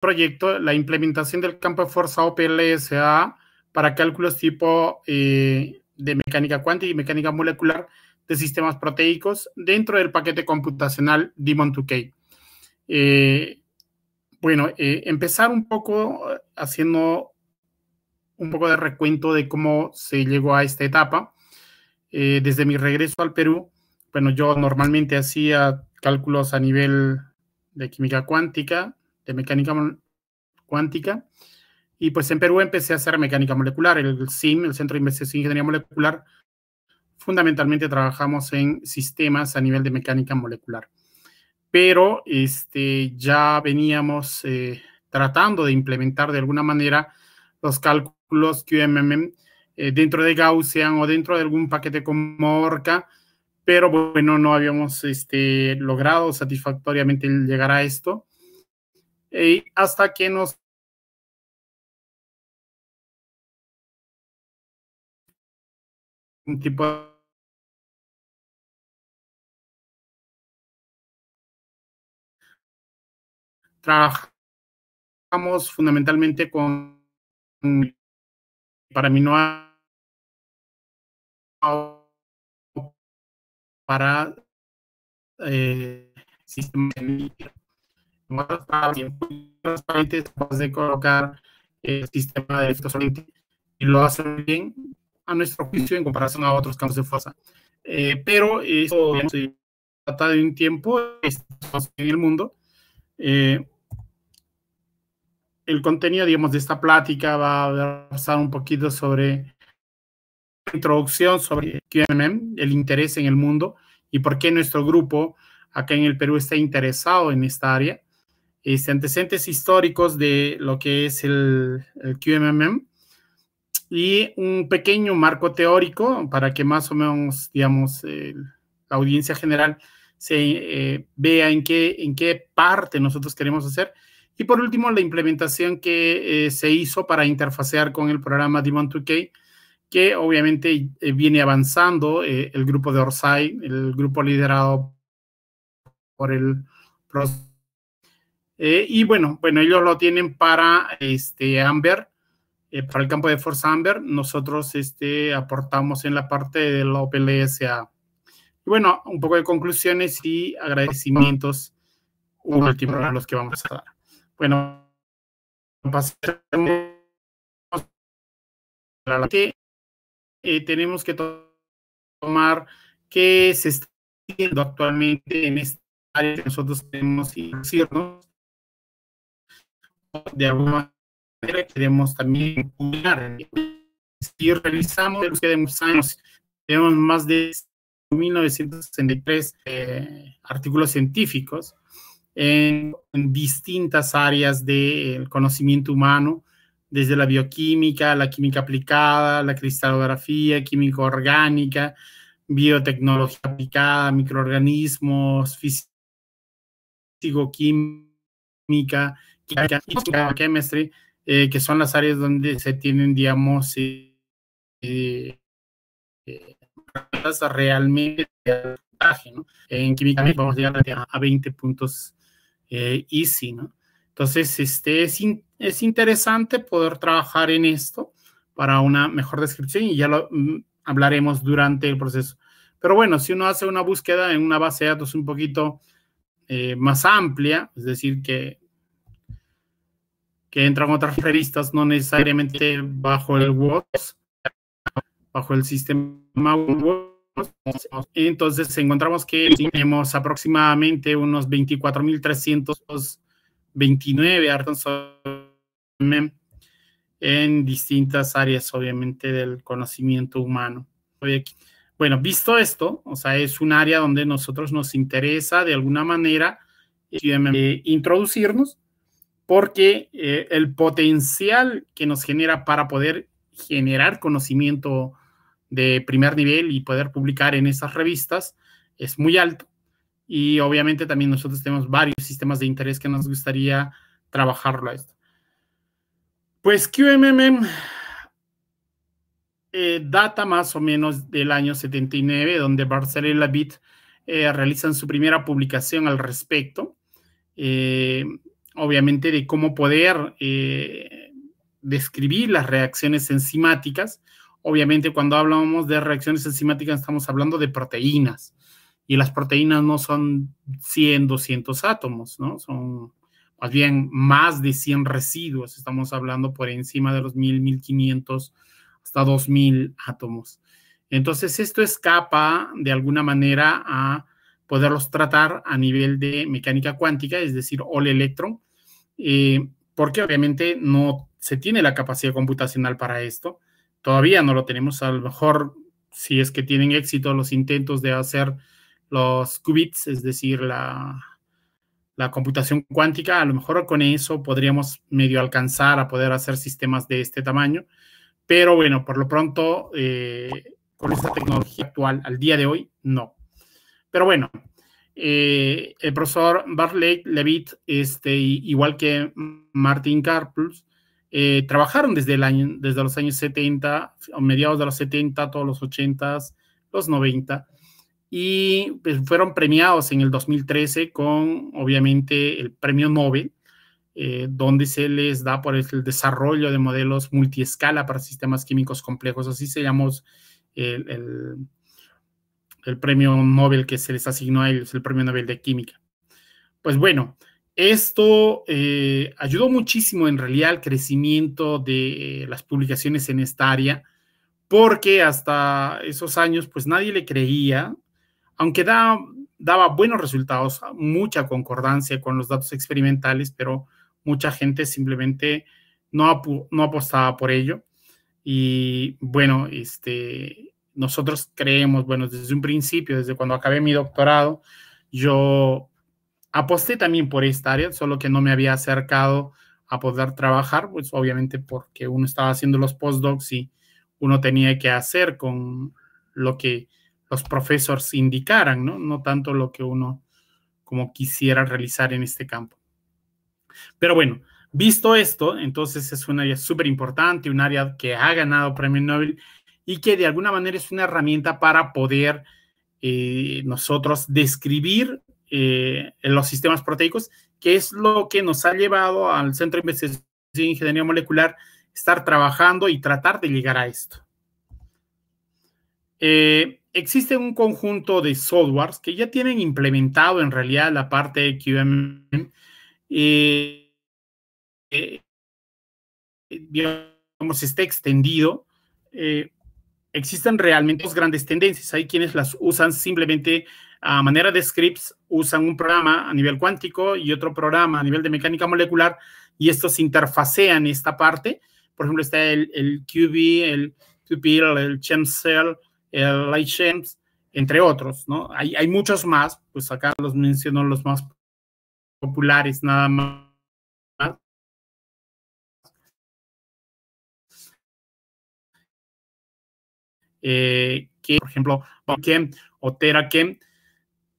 proyecto la implementación del campo de fuerza OPLSA para cálculos tipo eh, de mecánica cuántica y mecánica molecular de sistemas proteicos dentro del paquete computacional Demon2K. Eh, bueno, eh, empezar un poco haciendo un poco de recuento de cómo se llegó a esta etapa. desde mi regreso al Perú, bueno, yo normalmente hacía cálculos a nivel de química cuántica, de mecánica cuántica. Y pues en Perú empecé a hacer mecánica molecular, el CIM, el Centro de Investigación de Ingeniería Molecular. Fundamentalmente trabajamos en sistemas a nivel de mecánica molecular. Pero este, ya veníamos eh, tratando de implementar de alguna manera los cálculos QMM eh, dentro de Gaussian o dentro de algún paquete como Orca, pero bueno, no habíamos este, logrado satisfactoriamente llegar a esto eh, hasta que nos un tipo trabajamos fundamentalmente con para mí no para eh, más de colocar el sistema de y lo hacen bien a nuestro juicio en comparación a otros campos de fuerza. Eh, pero eso se trata de un tiempo en el mundo. Eh, el contenido, digamos, de esta plática va a pasar un poquito sobre la introducción sobre el interés en el mundo y por qué nuestro grupo acá en el Perú está interesado en esta área este, antecedentes históricos de lo que es el, QMM QMMM y un pequeño marco teórico para que más o menos, digamos, la audiencia general se eh, vea en qué, en qué parte nosotros queremos hacer. Y por último, la implementación que eh, se hizo para interfacear con el programa Demon 2K, que obviamente eh, viene avanzando el grupo de Orsay, el grupo liderado por el eh, y bueno, bueno, ellos lo tienen para este Amber, eh, para el campo de Fuerza Amber. Nosotros este, aportamos en la parte de la OPLSA. Y bueno, un poco de conclusiones y agradecimientos últimos a los que vamos a dar. Bueno, a la que eh, tenemos que tomar qué se está haciendo actualmente en este área que nosotros tenemos que decirnos de alguna manera queremos también cuidar. Si realizamos tenemos más de 1963 eh, artículos científicos en, distintas áreas del conocimiento humano, desde la bioquímica, la química aplicada, la cristalografía, química orgánica, biotecnología aplicada, microorganismos, físico-química, chemistry, eh, que son las áreas donde se tienen, digamos, eh, eh, realmente ¿no? En química vamos a llegar a 20 puntos eh, easy, ¿no? Entonces, este, es, interesante poder trabajar en esto para una mejor descripción y ya lo mm, hablaremos durante el proceso. Pero bueno, si uno hace una búsqueda en una base de datos un poquito más amplia, es decir, que que entran otras revistas, no necesariamente bajo el WOS, bajo el sistema WOS. Entonces encontramos que tenemos aproximadamente unos 24.329 artículos en distintas áreas, obviamente, del conocimiento humano. Bueno, visto esto, o sea, es un área donde nosotros nos interesa de alguna manera eh, introducirnos porque eh, el potencial que nos genera para poder generar conocimiento de primer nivel y poder publicar en esas revistas es muy alto. Y obviamente también nosotros tenemos varios sistemas de interés que nos gustaría trabajarlo a esto. Pues QMMM eh, data más o menos del año 79, donde Barcelona Beat eh, realizan su primera publicación al respecto. Eh, obviamente, de cómo poder eh, describir las reacciones enzimáticas. Obviamente, cuando hablamos de reacciones enzimáticas, estamos hablando de proteínas. Y las proteínas no son 100, 200 átomos, ¿no? Son más bien más de 100 residuos. Estamos hablando por encima de los 1000, 1500, hasta 2000 átomos. Entonces, esto escapa de alguna manera a poderlos tratar a nivel de mecánica cuántica, es decir, all electron, porque obviamente no se tiene la capacidad computacional para esto. Todavía no lo tenemos. A lo mejor, si es que tienen éxito los intentos de hacer los qubits, es decir, la, computación cuántica, a lo mejor con eso podríamos medio alcanzar a poder hacer sistemas de este tamaño. Pero bueno, por lo pronto, eh, con esta tecnología actual, al día de hoy, no. Pero bueno, eh, el profesor Bartlett, Levitt, este, igual que Martin Karpus, eh, trabajaron desde, el año, desde los años 70, mediados de los 70, todos los 80, los 90, y pues, fueron premiados en el 2013 con, obviamente, el premio Nobel, eh, donde se les da por el desarrollo de modelos multiescala para sistemas químicos complejos, así se llamó el, el el premio Nobel que se les asignó a ellos, el premio Nobel de Química. Pues bueno, esto eh, ayudó muchísimo en realidad al crecimiento de eh, las publicaciones en esta área, porque hasta esos años pues nadie le creía, aunque daba buenos resultados, mucha concordancia con los datos experimentales, pero mucha gente simplemente no, no apostaba por ello. Y bueno, este, nosotros creemos, bueno, desde un principio, desde cuando acabé mi doctorado, yo aposté también por esta área, solo que no me había acercado a poder trabajar, pues obviamente porque uno estaba haciendo los postdocs y uno tenía que hacer con lo que los profesores indicaran, ¿no? No tanto lo que uno como quisiera realizar en este campo. Pero bueno, visto esto, entonces es un área súper importante, un área que ha ganado premio Nobel y que de alguna manera es una herramienta para poder eh, nosotros describir eh, los sistemas proteicos, que es lo que nos ha llevado al Centro de Investigación de Ingeniería Molecular estar trabajando y tratar de llegar a esto. Eh, existe un conjunto de softwares que ya tienen implementado en realidad la parte de QM. Eh, eh, digamos, está extendido existen realmente dos grandes tendencias. Hay quienes las usan simplemente a manera de scripts, usan un programa a nivel cuántico y otro programa a nivel de mecánica molecular y estos interfasean esta parte. Por ejemplo, está el, el QB, el QPL, el ChemCell, el LightChems, entre otros, ¿no? Hay, hay muchos más, pues acá los menciono los más populares, nada más Eh, que, por ejemplo, Kem o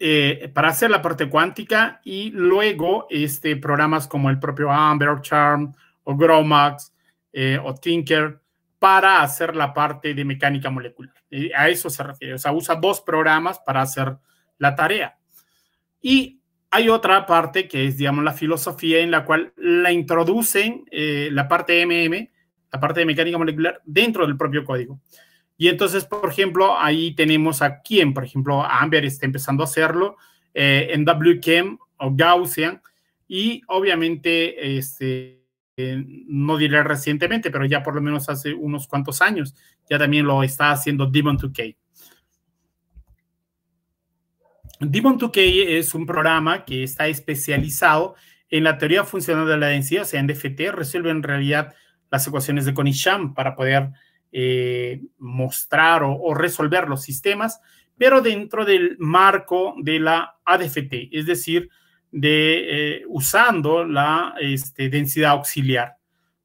eh, para hacer la parte cuántica y luego este, programas como el propio Amber Charm o Gromax eh, o Tinker para hacer la parte de mecánica molecular. a eso se refiere. O sea, usa dos programas para hacer la tarea. Y hay otra parte que es, digamos, la filosofía en la cual la introducen la parte MM, la parte de mecánica molecular, dentro del propio código. Y entonces, por ejemplo, ahí tenemos a quien, por ejemplo, Amber está empezando a hacerlo, eh, en WKM o Gaussian, y obviamente, este, eh, no diré recientemente, pero ya por lo menos hace unos cuantos años, ya también lo está haciendo Demon2K. Demon2K es un programa que está especializado en la teoría funcional de la densidad, o sea, en DFT, resuelve en realidad las ecuaciones de Konisham para poder eh, mostrar o, resolver los sistemas, pero dentro del marco de la ADFT, es decir, de eh, usando la este, densidad auxiliar,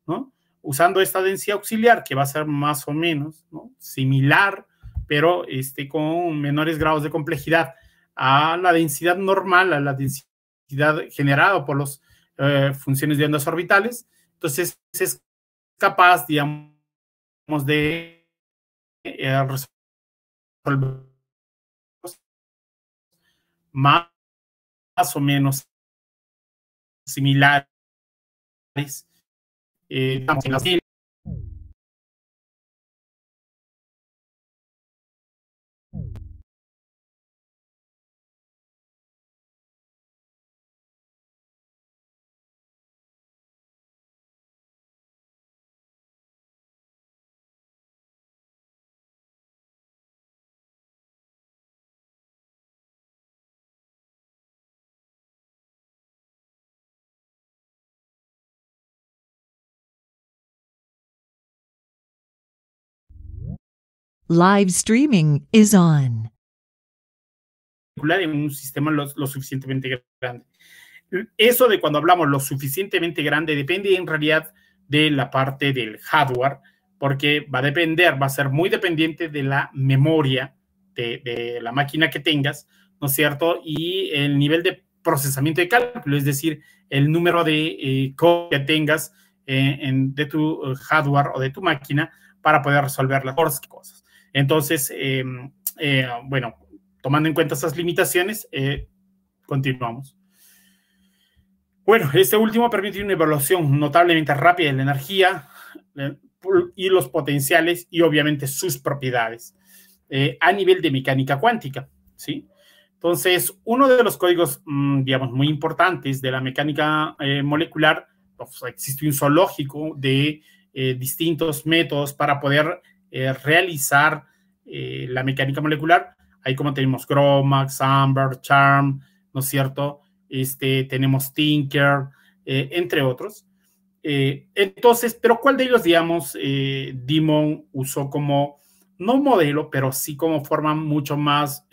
¿no? Usando esta densidad auxiliar que va a ser más o menos similar, pero este, con menores grados de complejidad a la densidad normal, a la densidad generada por las eh, funciones de ondas orbitales. Entonces, es capaz, digamos, de eh, resolver más, o menos similares. Eh, así las Live streaming is on. En un sistema lo, suficientemente grande. Eso de cuando hablamos lo suficientemente grande depende en realidad de la parte del hardware, porque va a depender, va a ser muy dependiente de la memoria de, la máquina que tengas, ¿no es cierto? Y el nivel de procesamiento de cálculo, es decir, el número de eh, que tengas eh, de tu eh, hardware o de tu máquina para poder resolver las cosas. Entonces, eh, eh, bueno, tomando en cuenta esas limitaciones, eh, continuamos. Bueno, este último permite una evaluación notablemente rápida de la energía y los potenciales y obviamente sus propiedades a nivel de mecánica cuántica, ¿sí? Entonces, uno de los códigos, mm, digamos, muy importantes de la mecánica molecular, pues, existe un zoológico de distintos métodos para poder eh, realizar eh, la mecánica molecular. Ahí como tenemos Gromax, Amber, Charm, ¿no es cierto? Este, tenemos Tinker, eh, entre otros. entonces, pero ¿cuál de ellos, digamos, Dimon usó como, no modelo, pero sí como forma mucho más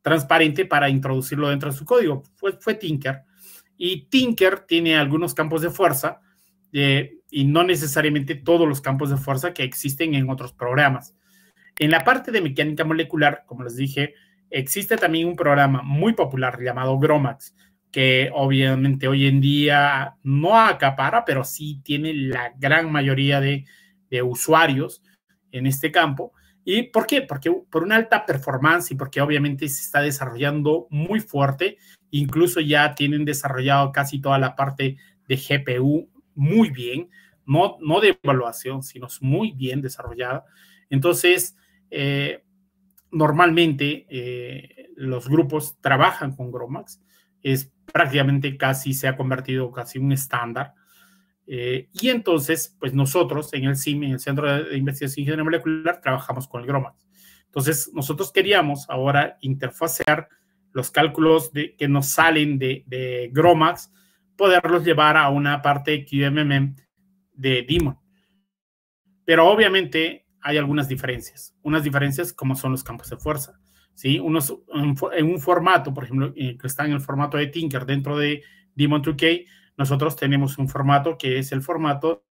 transparente para introducirlo dentro de su código? Fue, fue Tinker. Y Tinker tiene algunos campos de fuerza y no necesariamente todos los campos de fuerza que existen en otros programas. En la parte de mecánica molecular, como les dije, existe también un programa muy popular llamado Gromax, que obviamente hoy en día no acapara, pero sí tiene la gran mayoría de, de usuarios en este campo. ¿Y por qué? Porque por una alta performance y porque obviamente se está desarrollando muy fuerte, incluso ya tienen desarrollado casi toda la parte de GPU muy bien no, de evaluación, sino muy bien desarrollada. Entonces, eh, normalmente eh, los grupos trabajan con Gromax, es prácticamente casi se ha convertido casi un estándar. Eh, y entonces, pues nosotros en el CIM, en el Centro de Investigación Ingeniería Molecular, trabajamos con el Gromax. Entonces, nosotros queríamos ahora interfacear los cálculos que nos salen de, de Gromax, poderlos llevar a una parte de QMM de Demon. Pero obviamente hay algunas diferencias, unas diferencias como son los campos de fuerza. ¿sí? en un formato, por ejemplo, eh, que está en el formato de Tinker dentro de Demon 2K, nosotros tenemos un formato que es el formato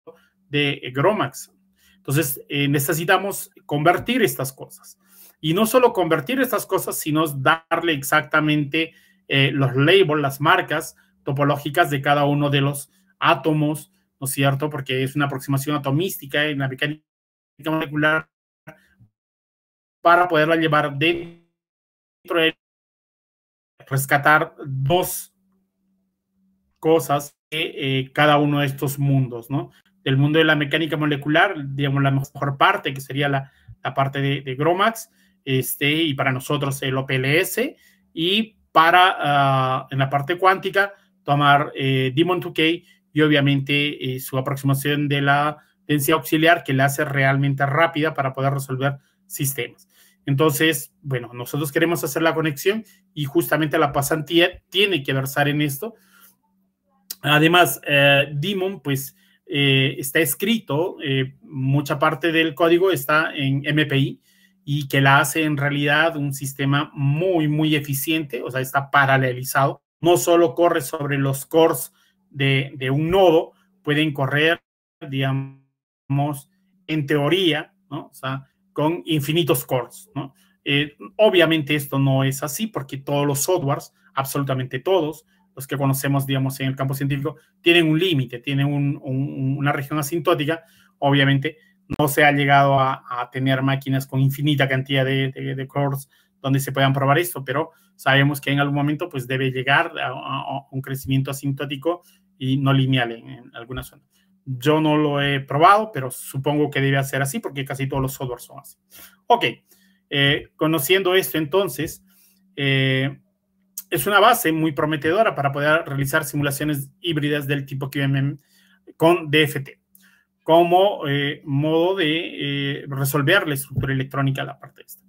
de eh, Gromax. Entonces, eh, necesitamos convertir estas cosas. Y no solo convertir estas cosas, sino darle exactamente los labels, las marcas topológicas de cada uno de los átomos, ¿no es cierto? Porque es una aproximación atomística en la mecánica molecular para poderla llevar dentro de rescatar dos cosas de eh, cada uno de estos mundos, ¿no? Del mundo de la mecánica molecular, digamos, la mejor parte, que sería la, la parte de, de, Gromax, este, y para nosotros el OPLS, y para, ah, en la parte cuántica, tomar eh, Demon 2K y obviamente eh, su aproximación de la densidad auxiliar que la hace realmente rápida para poder resolver sistemas. Entonces, bueno, nosotros queremos hacer la conexión y justamente la pasantía tiene que versar en esto. Además, eh, pues, eh, está escrito, eh, mucha parte del código está en MPI y que la hace en realidad un sistema muy, muy eficiente, o sea, está paralelizado. No solo corre sobre los cores de, un nodo pueden correr, digamos, en teoría, ¿no? O sea, con infinitos cores, ¿no? Eh, obviamente esto no es así porque todos los softwares, absolutamente todos, los que conocemos, digamos, en el campo científico, tienen un límite, tienen una región asintótica. Obviamente no se ha llegado a, tener máquinas con infinita cantidad de cores donde se puedan probar esto, pero sabemos que en algún momento pues debe llegar a, un crecimiento asintótico y no lineal en, alguna zona. Yo no lo he probado, pero supongo que debe ser así porque casi todos los softwares son así. Ok, eh, conociendo esto entonces, eh, es una base muy prometedora para poder realizar simulaciones híbridas del tipo QMM con DFT como eh, modo de resolver la estructura electrónica de la parte esta.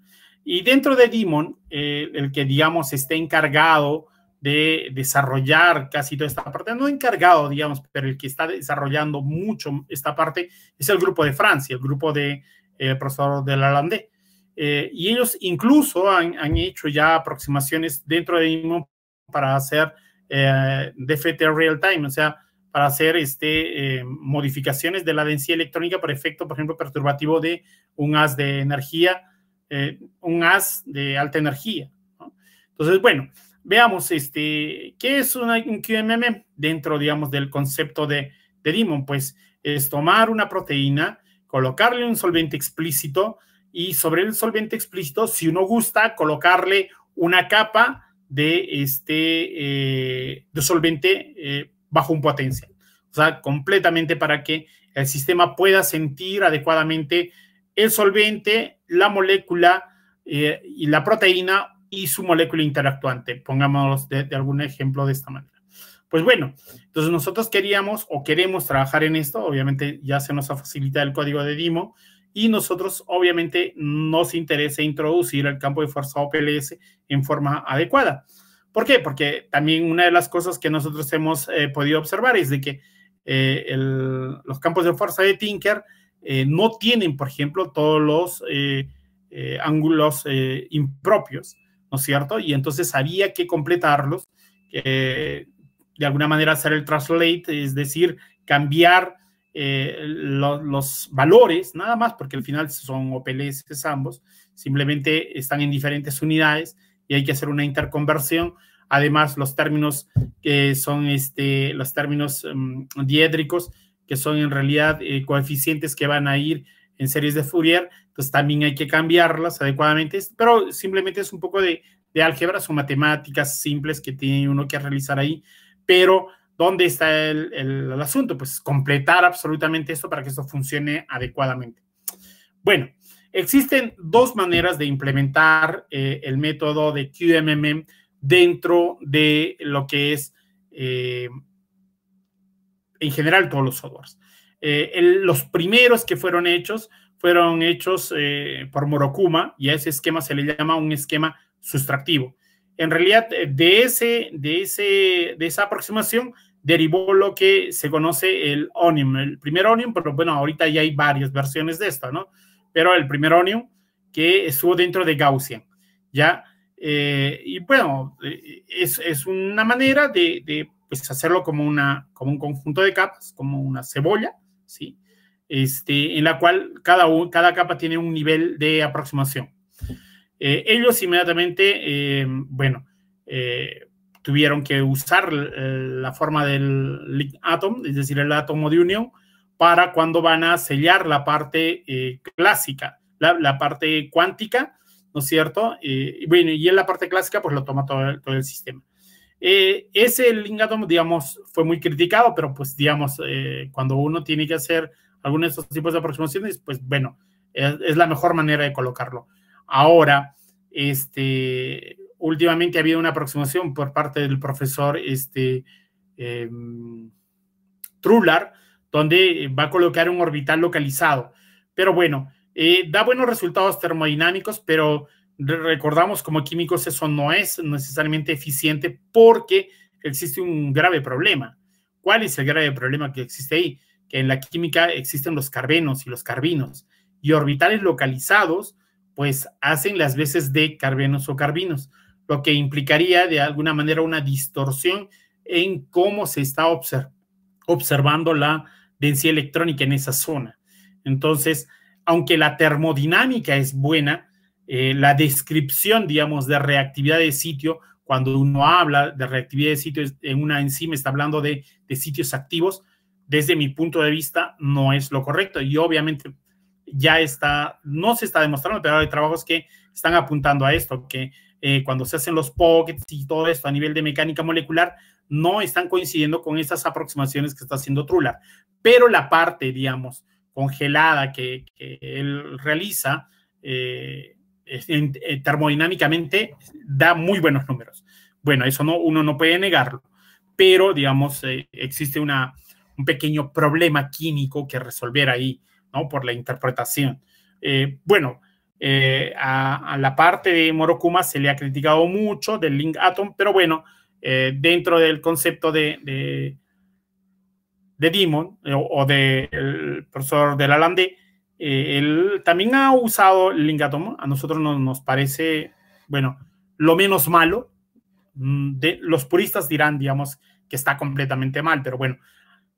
Y dentro de Dimon, eh, el que digamos esté encargado de desarrollar casi toda esta parte, no encargado, digamos, pero el que está desarrollando mucho esta parte es el grupo de Francia, el grupo de eh, profesor de la Eh, y ellos incluso han, hecho ya aproximaciones dentro de Dimon para hacer eh, DFT real time, o sea, para hacer este, modificaciones de la densidad electrónica por efecto, por ejemplo, perturbativo de un haz de energía eh, un as de alta energía. Entonces, bueno, veamos este, qué es un QMM dentro, digamos, del concepto de, de Pues es tomar una proteína, colocarle un solvente explícito y sobre el solvente explícito, si uno gusta, colocarle una capa de, este, eh, solvente eh, bajo un potencial. O sea, completamente para que el sistema pueda sentir adecuadamente el solvente la molécula eh, y la proteína y su molécula interactuante. Pongámoslo de, algún ejemplo de esta manera. Pues bueno, entonces nosotros queríamos o queremos trabajar en esto, obviamente ya se nos ha facilitado el código de DIMO y nosotros obviamente nos interesa introducir el campo de fuerza OPLS en forma adecuada. ¿Por qué? Porque también una de las cosas que nosotros hemos eh, podido observar es de que eh, los campos de fuerza de Tinker eh, no tienen, por ejemplo, todos los eh, eh, ángulos impropios, ¿no es cierto? Y entonces había que completarlos, de alguna manera hacer el translate, es decir, cambiar los valores, nada más, porque al final son OPLS ambos, simplemente están en diferentes unidades y hay que hacer una interconversión. Además, los términos que son este, los términos mm, diédricos que son en realidad eh, coeficientes que van a ir en series de Fourier, pues también hay que cambiarlas adecuadamente, pero simplemente es un poco de, de álgebra, son matemáticas simples que tiene uno que realizar ahí, pero ¿dónde está el, asunto? Pues completar absolutamente esto para que esto funcione adecuadamente. Bueno, existen dos maneras de implementar eh, el método de QMM dentro de lo que es eh, en general todos los softwares. Eh, los primeros que fueron hechos fueron hechos eh, por Morokuma y a ese esquema se le llama un esquema sustractivo. En realidad, eh, de, ese, de, ese, esa aproximación derivó lo que se conoce el Onium, el primer Onium, pero bueno, ahorita ya hay varias versiones de esto, ¿no? Pero el primer Onium que estuvo dentro de Gaussian, ¿ya? y bueno, es, una manera de pues hacerlo como, una, como un conjunto de capas, como una cebolla, ¿sí? Este, en la cual cada, cada capa tiene un nivel de aproximación. Eh, ellos inmediatamente, eh, bueno, eh, tuvieron que usar la forma del atom, es decir, el átomo de unión, para cuando van a sellar la parte clásica, la, parte cuántica, ¿no es cierto? bueno, y en la parte clásica, pues lo toma todo el sistema. Eh, ese Lingatom, digamos, fue muy criticado, pero pues, digamos, eh, cuando uno tiene que hacer algunos de estos tipos de aproximaciones, pues bueno, es, la mejor manera de colocarlo. Ahora, este, últimamente ha habido una aproximación por parte del profesor este, em, donde va a colocar un orbital localizado. Pero bueno, eh, da buenos resultados termodinámicos, pero recordamos como químicos eso no es necesariamente eficiente porque existe un grave problema. ¿Cuál es el grave problema que existe ahí? Que en la química existen los carbenos y los carbinos y orbitales localizados pues hacen las veces de carbenos o carbinos, lo que implicaría de alguna manera una distorsión en cómo se está observando la densidad electrónica en esa zona. Entonces, aunque la termodinámica es buena, eh, la descripción, digamos, de reactividad de sitio, cuando uno habla de reactividad de sitio en una enzima, está hablando de, sitios activos, desde mi punto de vista no es lo correcto y obviamente ya está, no se está demostrando, pero hay trabajos que están apuntando a esto, que eh, cuando se hacen los pockets y todo esto a nivel de mecánica molecular, no están coincidiendo con estas aproximaciones que está haciendo Trula. Pero la parte, digamos, congelada que, que él realiza, eh, eh, termodinámicamente da muy buenos números. Bueno, eso no, uno no puede negarlo, pero digamos, eh, existe una, un pequeño problema químico que resolver ahí, ¿no? Por la interpretación. Eh, bueno, a, la parte de Morokuma se le ha criticado mucho del link atom, pero bueno, dentro del concepto de, de, Demon o, del profesor de Lalande, él eh, también ha usado el Lingatomo, a nosotros nos parece, bueno, lo menos malo. Mm, de, los puristas dirán, digamos, que está completamente mal, pero bueno,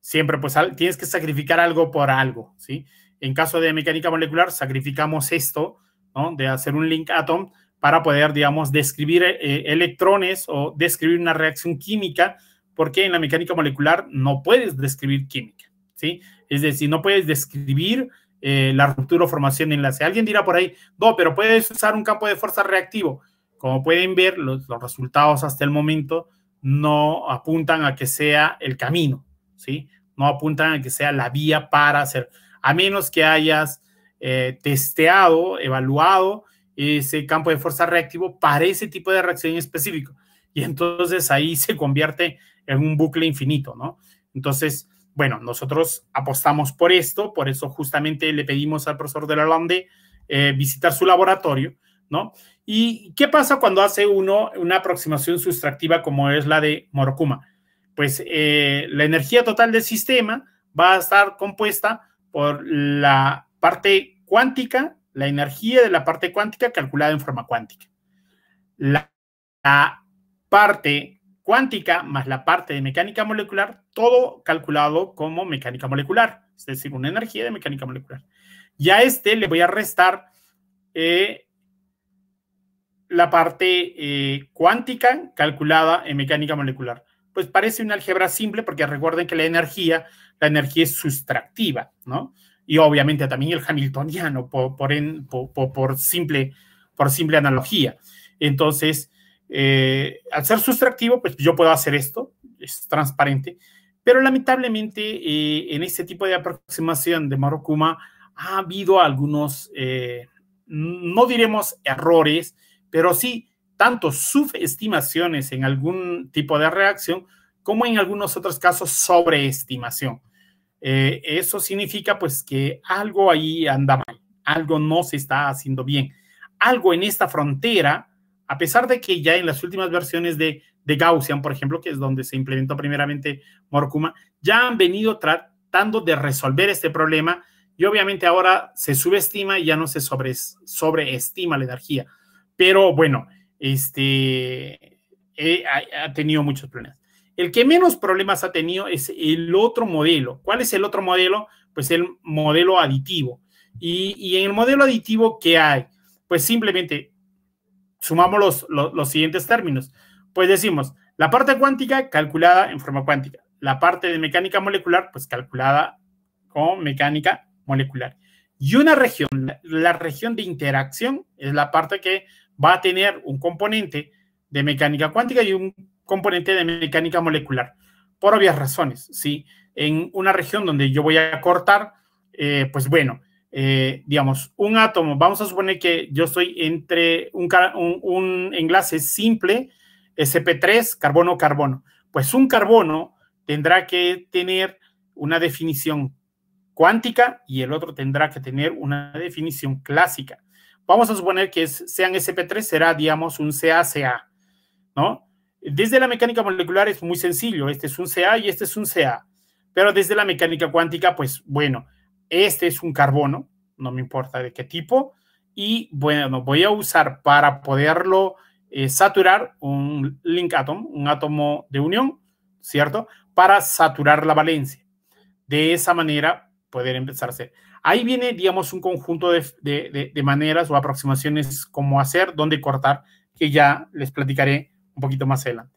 siempre pues tienes que sacrificar algo por algo, ¿sí? En caso de mecánica molecular, sacrificamos esto, ¿no? De hacer un link atom para poder, digamos, describir eh, eh, electrones o describir una reacción química, porque en la mecánica molecular no puedes describir química, ¿sí? Es decir, no puedes describir eh, la ruptura o formación de enlace. Alguien dirá por ahí, no, pero puedes usar un campo de fuerza reactivo. Como pueden ver, los, resultados hasta el momento no apuntan a que sea el camino, ¿sí? No apuntan a que sea la vía para hacer, a menos que hayas eh, testeado, evaluado ese campo de fuerza reactivo para ese tipo de reacción específico. Y entonces ahí se convierte en un bucle infinito, ¿no? Entonces, bueno, nosotros apostamos por esto, por eso justamente le pedimos al profesor de la eh, visitar su laboratorio, ¿no? ¿Y qué pasa cuando hace uno una aproximación sustractiva como es la de Morokuma? Pues eh, la energía total del sistema va a estar compuesta por la parte cuántica, la energía de la parte cuántica calculada en forma cuántica. la parte cuántica más la parte de mecánica molecular, todo calculado como mecánica molecular, es decir, una energía de mecánica molecular. Y a este le voy a restar eh, la parte eh, cuántica calculada en mecánica molecular. Pues parece un álgebra simple porque recuerden que la energía, la energía es sustractiva, ¿no? Y obviamente también el hamiltoniano simple, por simple analogía. Entonces, eh, al ser sustractivo, pues yo puedo hacer esto, es transparente, pero lamentablemente eh, en este tipo de aproximación de Marokuma ha habido algunos, eh, no diremos errores, pero sí tanto subestimaciones en algún tipo de reacción como en algunos otros casos sobreestimación. eso significa pues que algo ahí anda mal, algo no se está haciendo bien, algo en esta frontera a pesar de que ya en las últimas versiones de, Gaussian, por ejemplo, que es donde se implementó primeramente Morcuma, ya han venido tratando de resolver este problema y obviamente ahora se subestima y ya no se sobreestima la energía. Pero bueno, este eh, ha, tenido muchos problemas. El que menos problemas ha tenido es el otro modelo. ¿Cuál es el otro modelo? Pues el modelo aditivo. Y, y en el modelo aditivo, ¿qué hay? Pues simplemente sumamos los, siguientes términos. Pues decimos, la parte cuántica calculada en forma cuántica, la parte de mecánica molecular, pues calculada con mecánica molecular. Y una región, la, región de interacción es la parte que va a tener un componente de mecánica cuántica y un componente de mecánica molecular, por obvias razones, ¿sí? En una región donde yo voy a cortar, eh, pues bueno, eh, digamos, un átomo, vamos a suponer que yo estoy entre un, enlace simple, SP3, carbono-carbono. Pues un carbono tendrá que tener una definición cuántica y el otro tendrá que tener una definición clásica. Vamos a suponer que sean SP3, será, digamos, un CACA, ¿no? Desde la mecánica molecular es muy sencillo, este es un CA y este es un CA, pero desde la mecánica cuántica, pues bueno, este es un carbono, no me importa de qué tipo, y bueno, voy a usar para poderlo eh, saturar un link atom, un átomo de unión, ¿cierto? Para saturar la valencia. De esa manera poder empezar a hacer. Ahí viene, digamos, un conjunto de, de, de, maneras o aproximaciones como hacer, dónde cortar, que ya les platicaré un poquito más adelante.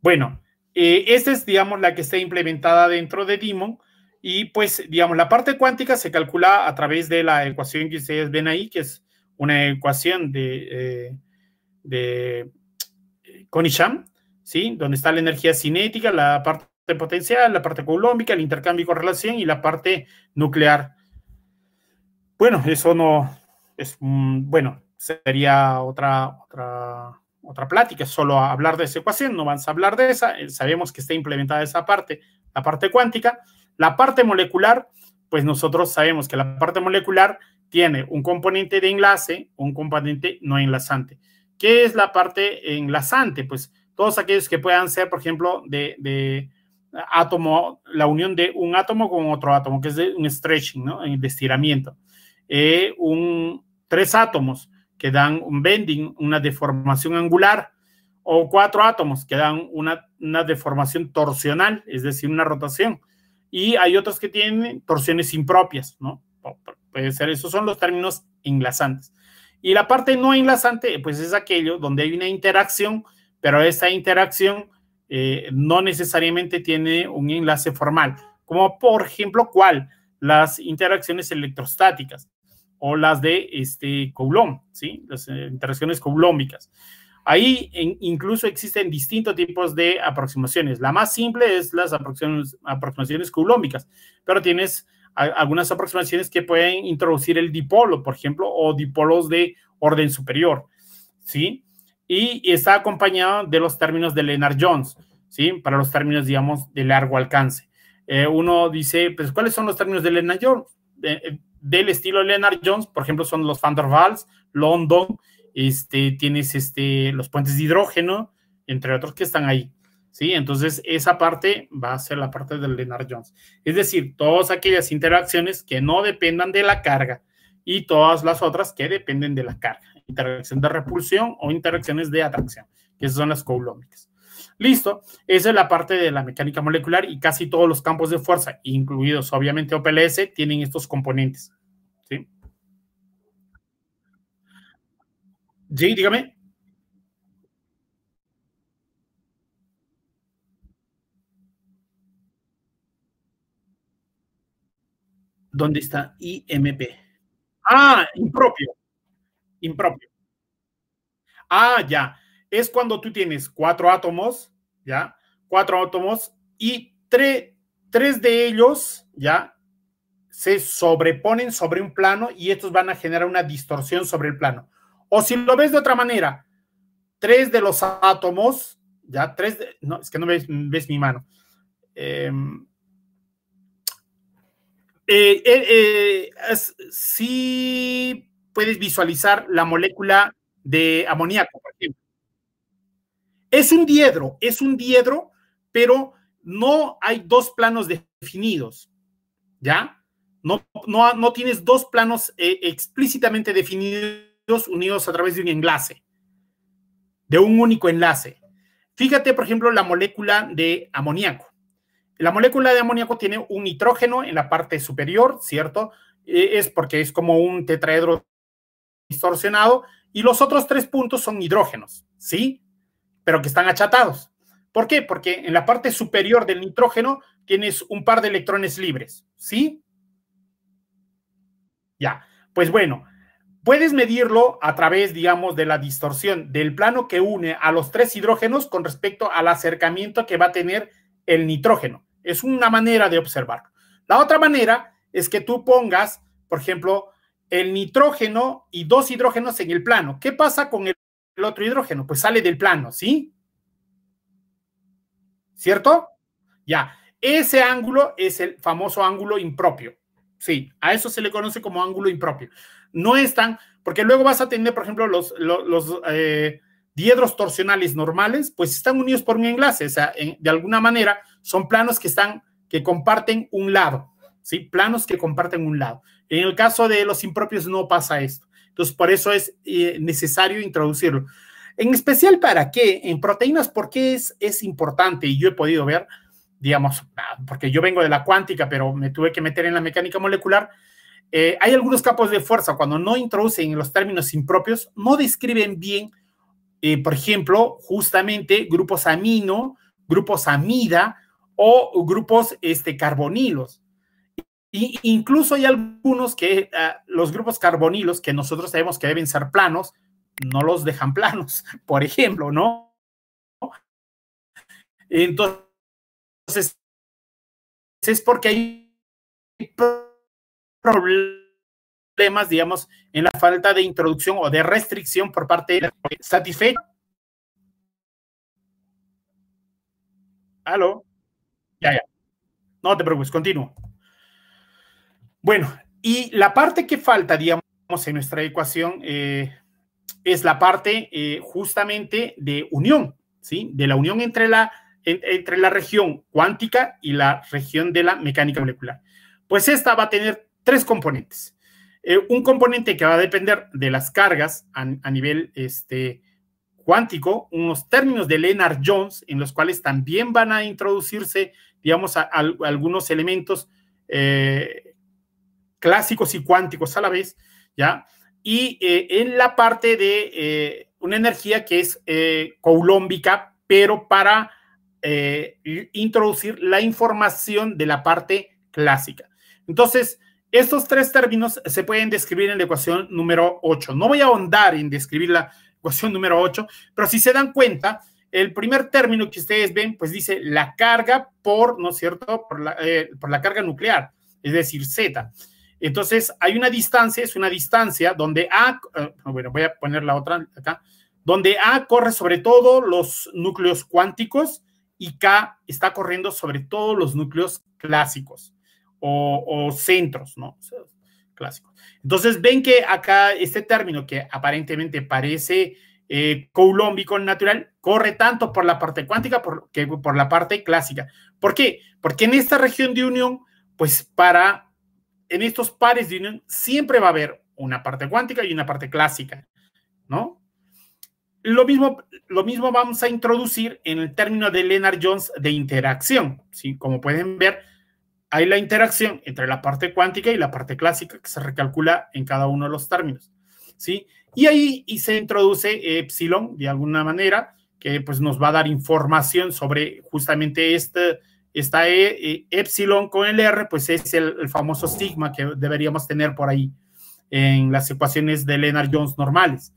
Bueno, eh, esta es, digamos, la que está implementada dentro de Dimon. Y pues, digamos, la parte cuántica se calcula a través de la ecuación que ustedes ven ahí, que es una ecuación de, eh, de eh, ¿sí? Donde está la energía cinética, la parte potencial, la parte coulombica, el intercambio y correlación y la parte nuclear. Bueno, eso no es, mm, bueno, sería otra, otra, otra plática, solo hablar de esa ecuación, no vamos a hablar de esa, eh, sabemos que está implementada esa parte, la parte cuántica, la parte molecular, pues nosotros sabemos que la parte molecular tiene un componente de enlace, un componente no enlazante. ¿Qué es la parte enlazante? Pues todos aquellos que puedan ser, por ejemplo, de, átomo, la unión de un átomo con otro átomo, que es un stretching, ¿no? Un estiramiento. Eh, un, tres átomos que dan un bending, una deformación angular, o cuatro átomos que dan una, una deformación torsional, es decir, una rotación y hay otros que tienen torsiones impropias, ¿no? Puede ser, esos son los términos enlazantes. Y la parte no enlazante, pues es aquello donde hay una interacción, pero esta interacción eh, no necesariamente tiene un enlace formal, como por ejemplo, ¿cuál? Las interacciones electrostáticas o las de este, Coulomb, ¿sí? Las eh, interacciones coulombicas. Ahí incluso existen distintos tipos de aproximaciones. La más simple es las aproximaciones, aproximaciones pero tienes algunas aproximaciones que pueden introducir el dipolo, por ejemplo, o dipolos de orden superior, ¿sí? Y, está acompañado de los términos de Leonard jones ¿sí? Para los términos, digamos, de largo alcance. Eh, uno dice, pues, ¿cuáles son los términos de Leonard jones eh, eh, del estilo Leonard jones por ejemplo, son los Van der Waals, London, este, tienes este, los puentes de hidrógeno, entre otros que están ahí. Entonces, esa parte va a ser la parte del Leonard Jones. Es decir, todas aquellas interacciones que no dependan de la carga y todas las otras que dependen de la carga. Interacción de repulsión o interacciones de atracción, que son las coulómicas. Listo, esa es la parte de la mecánica molecular y casi todos los campos de fuerza, incluidos obviamente OPLS, tienen estos componentes. Sí, dígame. ¿Dónde está IMP? Ah, impropio. Impropio. Ah, ya. Es cuando tú tienes cuatro átomos, ¿ya? Cuatro átomos y tres de ellos, ¿ya? Se sobreponen sobre un plano y estos van a generar una distorsión sobre el plano. O si lo ves de otra manera, tres de los átomos, ya tres, no, es que no ves, mi mano. Em, eh, eh, eh, sí puedes visualizar la molécula de amoníaco, por ejemplo. Es un diedro, es un diedro, pero no hay dos planos definidos, ¿ya? no, no tienes dos planos explícitamente definidos unidos a través de un enlace, de un único enlace. Fíjate, por ejemplo, la molécula de amoníaco. La molécula de amoníaco tiene un nitrógeno en la parte superior, ¿cierto? E, es porque es como un tetraedro distorsionado y los otros tres puntos son hidrógenos, ¿sí? Pero que están achatados. ¿Por qué? Porque en la parte superior del nitrógeno tienes un par de electrones libres, ¿sí? Ya, pues bueno, Puedes medirlo a través, digamos, de la distorsión del plano que une a los tres hidrógenos con respecto al acercamiento que va a tener el nitrógeno. Es una manera de observarlo. La otra manera es que tú pongas, por ejemplo, el nitrógeno y dos hidrógenos en el plano. ¿Qué pasa con el, otro hidrógeno? Pues sale del plano, ¿sí? ¿Cierto? Ya. Ese ángulo es el famoso ángulo impropio. Sí, a eso se le conoce como ángulo impropio no están, porque luego vas a tener, por ejemplo, los, los, eh, torsionales normales, pues están unidos por un enlace, o sea, de alguna manera son planos que están, que comparten un lado, ¿sí? Planos que comparten un lado. En el caso de los impropios no pasa esto. Entonces, por eso es eh, necesario introducirlo. En especial para qué, en proteínas, ¿por qué es, es importante? Y yo he podido ver, digamos, ah, porque yo vengo de la cuántica, pero me tuve que meter en la mecánica molecular, eh, hay algunos campos de fuerza, cuando no introducen los términos impropios, no describen bien, eh, por ejemplo, justamente grupos amino, grupos amida o grupos este, carbonilos. Y incluso hay algunos que ah, los grupos carbonilos que nosotros sabemos que deben ser planos, no los dejan planos, por ejemplo, ¿no? Entonces, es porque hay problemas, digamos, en la falta de introducción o de restricción por parte de la ¿Satisfecho? ¿Aló? Ya, ya. No te preocupes, continúo. Bueno, y la parte que falta, digamos, en nuestra ecuación eh, es la parte eh, justamente de unión, ¿sí? De la unión entre la, entre la región cuántica y la región de la mecánica molecular. Pues esta va a tener tres componentes. Eh, un componente que va a depender de las cargas a, nivel este, cuántico, unos términos de Leonard Jones, en los cuales también van a introducirse, digamos, algunos elementos eh, clásicos y cuánticos a la vez, ¿ya? Y eh, en la parte de una energía que es coulombica, pero para introducir la información de la parte clásica. Entonces, estos tres términos se pueden describir en la ecuación número 8. No voy a ahondar en describir la ecuación número 8, pero si se dan cuenta, el primer término que ustedes ven, pues dice la carga por, ¿no es cierto?, por la, eh, carga nuclear, es decir, Z. Entonces, hay una distancia, es una distancia donde A, eh, bueno, voy a poner la otra acá, donde A corre sobre todos los núcleos cuánticos y K está corriendo sobre todos los núcleos clásicos o, centros, ¿no? clásicos. Entonces ven que acá este término que aparentemente parece eh, natural corre tanto por la parte cuántica por, que por la parte clásica. ¿Por qué? Porque en esta región de unión, pues para, en estos pares de unión siempre va a haber una parte cuántica y una parte clásica, ¿no? Lo mismo, lo mismo vamos a introducir en el término de Leonard Jones de interacción, ¿sí? Como pueden ver, hay la interacción entre la parte cuántica y la parte clásica que se recalcula en cada uno de los términos, ¿sí? Y ahí se introduce epsilon de alguna manera que pues nos va a dar información sobre justamente este, esta e, e, epsilon con el R, pues es el, el, famoso sigma que deberíamos tener por ahí en las ecuaciones de Leonard Jones normales.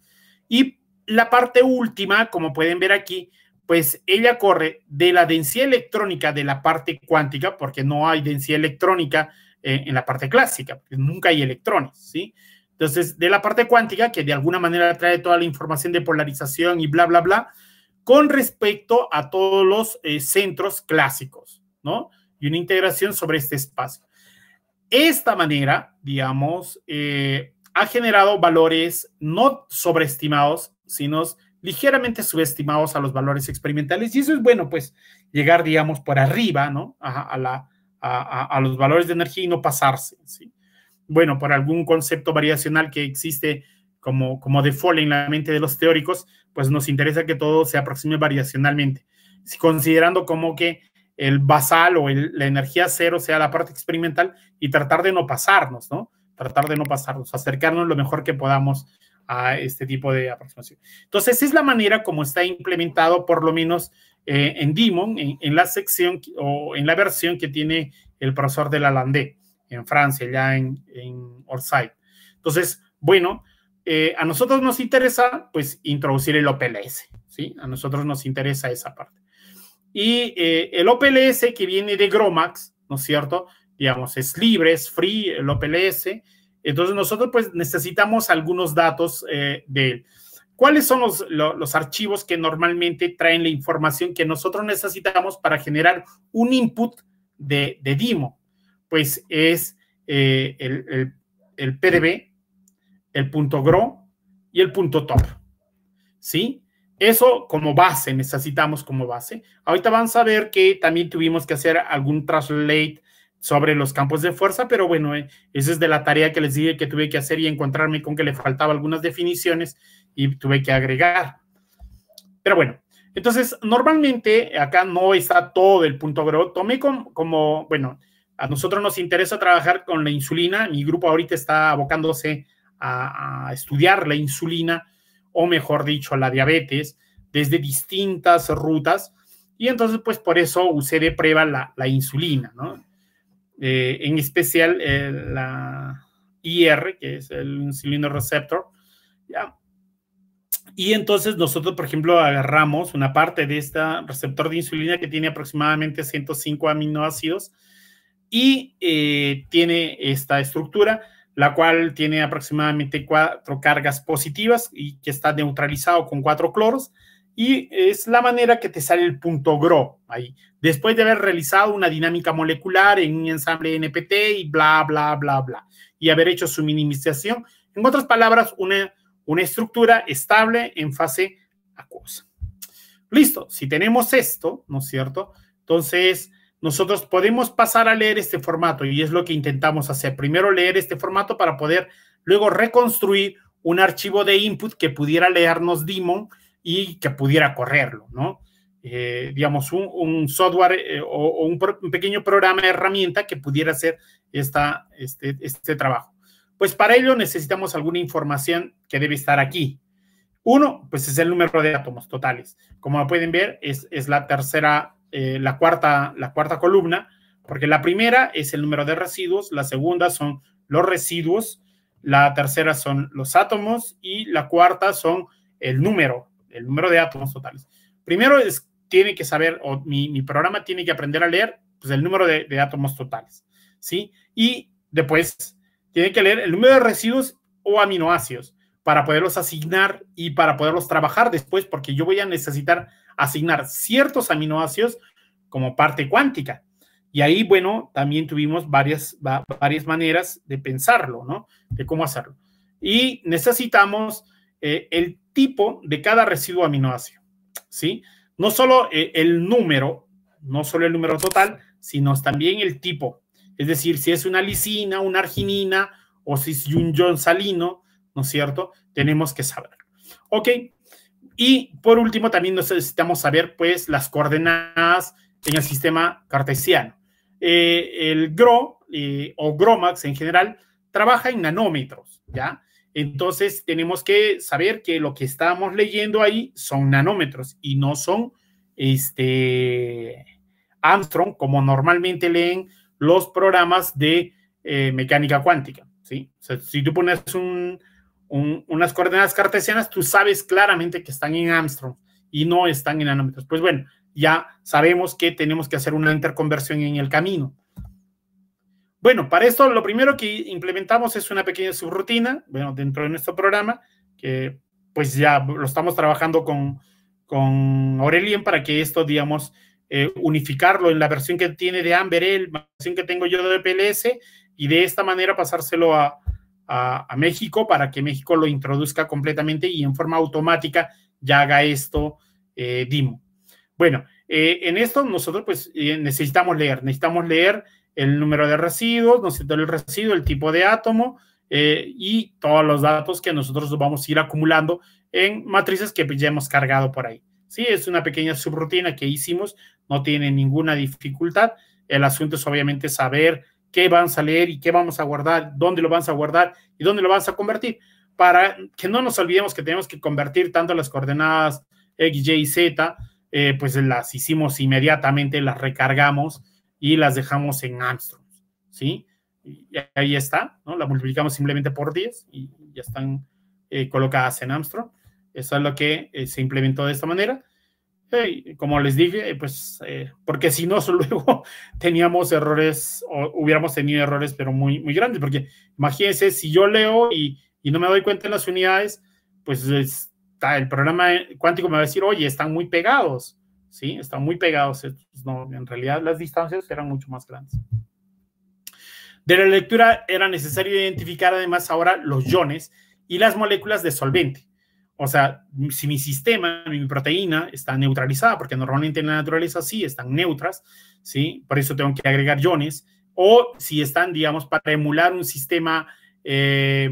Y la parte última, como pueden ver aquí, pues ella corre de la densidad electrónica de la parte cuántica, porque no hay densidad electrónica eh, en, la parte clásica, nunca hay electrones, ¿sí? Entonces, de la parte cuántica, que de alguna manera trae toda la información de polarización y bla, bla, bla, con respecto a todos los eh, centros clásicos, ¿no? Y una integración sobre este espacio. Esta manera, digamos, eh, ha generado valores no sobreestimados, sino ligeramente subestimados a los valores experimentales y eso es bueno, pues llegar, digamos, por arriba, ¿no? A, la, a, los valores de energía y no pasarse, ¿sí? Bueno, por algún concepto variacional que existe como, como default en la mente de los teóricos, pues nos interesa que todo se aproxime variacionalmente, considerando como que el basal o la energía cero sea la parte experimental y tratar de no pasarnos, ¿no? Tratar de no pasarnos, acercarnos lo mejor que podamos a este tipo de aproximación. Entonces, es la manera como está implementado, por lo menos eh, en Dimon, en, la sección o en la versión que tiene el profesor de la Landé, en Francia, ya en, en Orsay. Entonces, bueno, eh, a nosotros nos interesa, pues, introducir el OPLS, ¿sí? A nosotros nos interesa esa parte. Y eh, el OPLS que viene de Gromax, ¿no es cierto? Digamos, es libre, es free el OPLS entonces nosotros pues necesitamos algunos datos eh, de él. cuáles son los, archivos que normalmente traen la información que nosotros necesitamos para generar un input de, Dimo. Pues es eh, el, el, PDB, el punto GRO y el punto TOP. ¿Sí? Eso como base, necesitamos como base. Ahorita van a ver que también tuvimos que hacer algún translate sobre los campos de fuerza, pero bueno, eh, esa es de la tarea que les dije que tuve que hacer y encontrarme con que le faltaba algunas definiciones y tuve que agregar. Pero bueno, entonces normalmente acá no está todo el punto pero Tomé como, bueno, a nosotros nos interesa trabajar con la insulina. Mi grupo ahorita está abocándose a, estudiar la insulina, o mejor dicho, la diabetes, desde distintas rutas. Y entonces, pues por eso usé de prueba la, la insulina, ¿no? Eh, en especial eh, la IR, que es el insulino receptor, ¿ya? Y entonces nosotros, por ejemplo, agarramos una parte de este receptor de insulina que tiene aproximadamente 105 aminoácidos y eh, tiene esta estructura, la cual tiene aproximadamente cuatro cargas positivas y que está neutralizado con cuatro cloros y es la manera que te sale el punto GRO ahí, después de haber realizado una dinámica molecular en un ensamble NPT y bla, bla, bla, bla, y haber hecho su minimización. En otras palabras, una, una estructura estable en fase acuosa. Listo, si tenemos esto, ¿no es cierto? Entonces, nosotros podemos pasar a leer este formato y es lo que intentamos hacer. Primero leer este formato para poder luego reconstruir un archivo de input que pudiera leernos Dimon y que pudiera correrlo, ¿no? Eh, digamos, un, software eh, o, un, pequeño programa, de herramienta que pudiera hacer esta, este, este, trabajo. Pues para ello necesitamos alguna información que debe estar aquí. Uno, pues es el número de átomos totales. Como pueden ver, es, la tercera, eh, la, cuarta, la cuarta columna, porque la primera es el número de residuos, la segunda son los residuos, la tercera son los átomos y la cuarta son el número, el número de átomos totales. Primero tiene que saber, o mi, programa tiene que aprender a leer, pues, el número de, átomos totales, ¿sí? Y después tiene que leer el número de residuos o aminoácidos para poderlos asignar y para poderlos trabajar después, porque yo voy a necesitar asignar ciertos aminoácidos como parte cuántica. Y ahí, bueno, también tuvimos varias, varias maneras de pensarlo, ¿no? De cómo hacerlo. Y necesitamos eh, el tipo de cada residuo aminoácido, ¿sí? No solo eh, el número, no solo el número total, sino también el tipo. Es decir, si es una lisina, una arginina o si es un salino, ¿no es cierto? Tenemos que saber. Ok. Y por último, también necesitamos saber, pues, las coordenadas en el sistema cartesiano. Eh, el GRO eh, o GROMAX en general trabaja en nanómetros, ¿ya? Entonces tenemos que saber que lo que estamos leyendo ahí son nanómetros y no son este, Armstrong como normalmente leen los programas de eh, mecánica cuántica. ¿sí? si tú pones unas coordenadas cartesianas, tú sabes claramente que están en Armstrong y no están en nanómetros. Pues bueno, ya sabemos que tenemos que hacer una interconversión en el camino. Bueno, para esto lo primero que implementamos es una pequeña subrutina, bueno, dentro de nuestro programa, que pues ya lo estamos trabajando con, con Aurelien para que esto, digamos, eh, unificarlo en la versión que tiene de Amber, la versión que tengo yo de PLS, y de esta manera pasárselo a, México para que México lo introduzca completamente y en forma automática ya haga esto eh, Dimo. Bueno, eh, en esto nosotros pues necesitamos leer, necesitamos leer el número de residuos, el residuo, el tipo de átomo eh, y todos los datos que nosotros vamos a ir acumulando en matrices que pues, ya hemos cargado por ahí. Sí, es una pequeña subrutina que hicimos, no tiene ninguna dificultad. El asunto es obviamente saber qué van a leer y qué vamos a guardar, dónde lo vamos a guardar y dónde lo vamos a convertir, para que no nos olvidemos que tenemos que convertir tanto las coordenadas X, Y y Z, eh, pues las hicimos inmediatamente, las recargamos, y las dejamos en Armstrong, ¿sí? Y ahí está, ¿no? La multiplicamos simplemente por 10 y ya están eh, colocadas en Armstrong. Eso es lo que eh, se implementó de esta manera. como les dije, eh, pues, porque si no, luego teníamos errores o hubiéramos tenido errores, pero muy, muy grandes, porque imagínense, si yo leo y, y no me doy cuenta en las unidades, pues está, el programa cuántico me va a decir, oye, están muy pegados, están muy pegados, en realidad las distancias eran mucho más grandes. De la lectura era necesario identificar además ahora los iones y las moléculas de solvente. O sea, si mi sistema, mi proteína está neutralizada, porque normalmente en la naturaleza sí están neutras, ¿sí? Por eso tengo que agregar iones. O si están, digamos, para emular un sistema eh,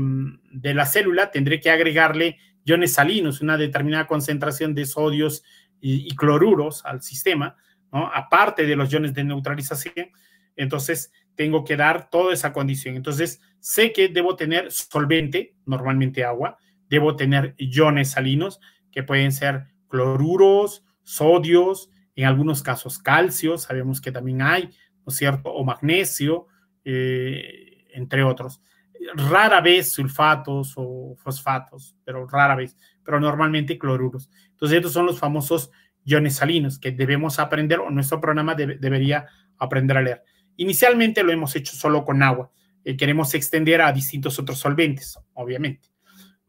de la célula, tendré que agregarle iones salinos, una determinada concentración de sodios y, cloruros al sistema, ¿no? aparte de los iones de neutralización, entonces tengo que dar toda esa condición. Entonces, sé que debo tener solvente, normalmente agua, debo tener iones salinos, que pueden ser cloruros, sodios, en algunos casos calcio, sabemos que también hay, ¿no es cierto? O magnesio, eh, entre otros rara vez sulfatos o fosfatos, pero rara vez, pero normalmente cloruros. Entonces, estos son los famosos iones salinos que debemos aprender o nuestro programa debería aprender a leer. Inicialmente lo hemos hecho solo con agua. Eh, queremos extender a distintos otros solventes, obviamente,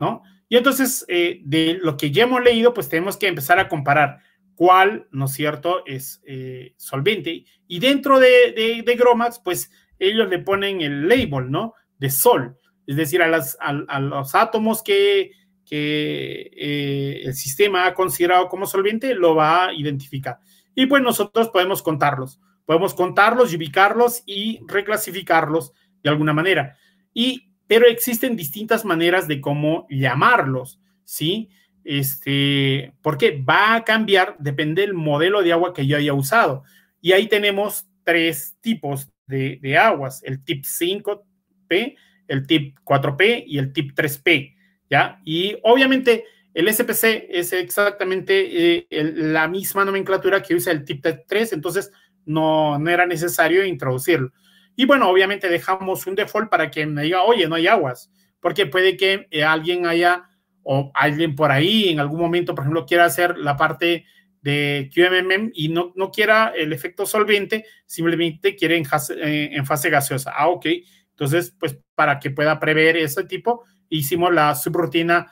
¿no? Y entonces, eh, de lo que ya hemos leído, pues tenemos que empezar a comparar cuál, ¿no es cierto?, es eh, solvente. Y dentro de, de, de Gromax, pues ellos le ponen el label, ¿no? de Sol, es decir, a, los átomos que, eh, el sistema ha considerado como solvente, lo va a identificar. Y pues nosotros podemos contarlos, podemos contarlos, ubicarlos y reclasificarlos de alguna manera. Y, pero existen distintas maneras de cómo llamarlos, ¿sí? Este, porque va a cambiar, depende del modelo de agua que yo haya usado. Y ahí tenemos tres tipos de, de aguas, el tip 5, P, el tip 4P y el tip 3P, ¿ya? Y obviamente el SPC es exactamente eh, la misma nomenclatura que usa el tip 3, entonces no, era necesario introducirlo. Y bueno, obviamente dejamos un default para que me diga, oye, no hay aguas, porque puede que eh, alguien haya o alguien por ahí en algún momento, por ejemplo, quiera hacer la parte de QMM y no, quiera el efecto solvente, simplemente quiere en, eh, en fase gaseosa. Ah, ok, entonces, pues para que pueda prever ese tipo, hicimos la subrutina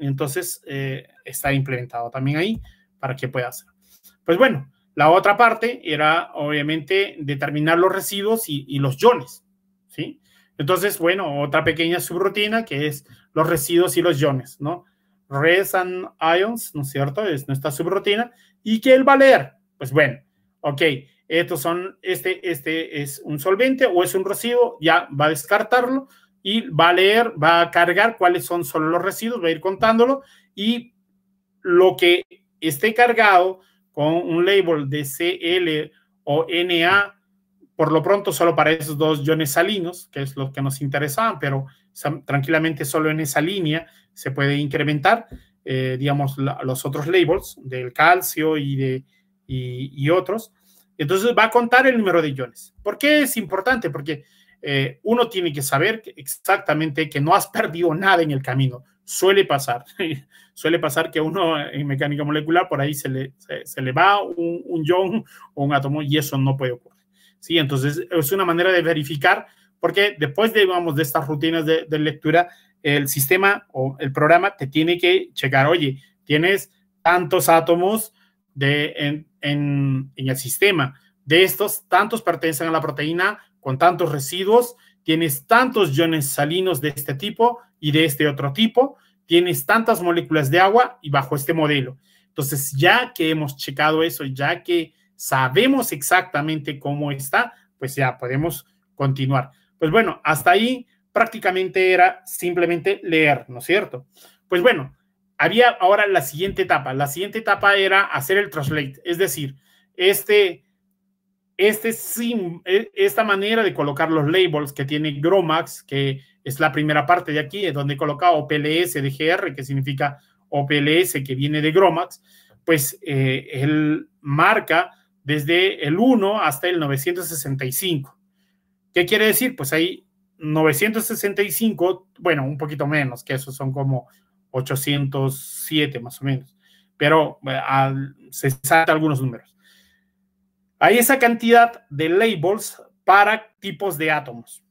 y entonces eh, está implementado también ahí para que pueda hacer. Pues bueno, la otra parte era obviamente determinar los residuos y, y los iones, ¿sí? Entonces, bueno, otra pequeña subrutina que es los residuos y los iones, ¿no? Res and ions, ¿no es cierto? Es nuestra subrutina. ¿Y qué él va a leer? Pues bueno, ok, son, este, este es un solvente o es un residuo, ya va a descartarlo y va a leer, va a cargar cuáles son solo los residuos, va a ir contándolo y lo que esté cargado con un label de CL o NA, por lo pronto solo para esos dos iones salinos, que es lo que nos interesaban, pero tranquilamente solo en esa línea se puede incrementar, eh, digamos, los otros labels del calcio y, de, y otros. Entonces va a contar el número de iones. ¿Por qué es importante? Porque eh, uno tiene que saber exactamente que no has perdido nada en el camino. Suele pasar, suele pasar que uno en mecánica molecular por ahí se le, se, le va un, ion o un átomo y eso no puede ocurrir. ¿sí? Entonces es una manera de verificar porque después de, de estas rutinas de, de, lectura, el sistema o el programa te tiene que checar, oye, tienes tantos átomos, en, en el sistema. De estos, tantos pertenecen a la proteína con tantos residuos, tienes tantos iones salinos de este tipo y de este otro tipo, tienes tantas moléculas de agua y bajo este modelo. Entonces, ya que hemos checado eso, ya que sabemos exactamente cómo está, pues ya podemos continuar. Pues bueno, hasta ahí prácticamente era simplemente leer, ¿no es cierto? Pues bueno, había ahora la siguiente etapa. La siguiente etapa era hacer el translate, es decir, este, este e, esta manera de colocar los labels que tiene Gromax, que es la primera parte de aquí, es donde colocado OPLS de GR, que significa OPLS que viene de Gromax, pues eh, él marca desde el 1 hasta el 965. ¿Qué quiere decir? Pues hay 965, bueno, un poquito menos, que esos son como 807 más o menos, pero eh, se salta algunos números. Hay esa cantidad de labels para tipos de átomos.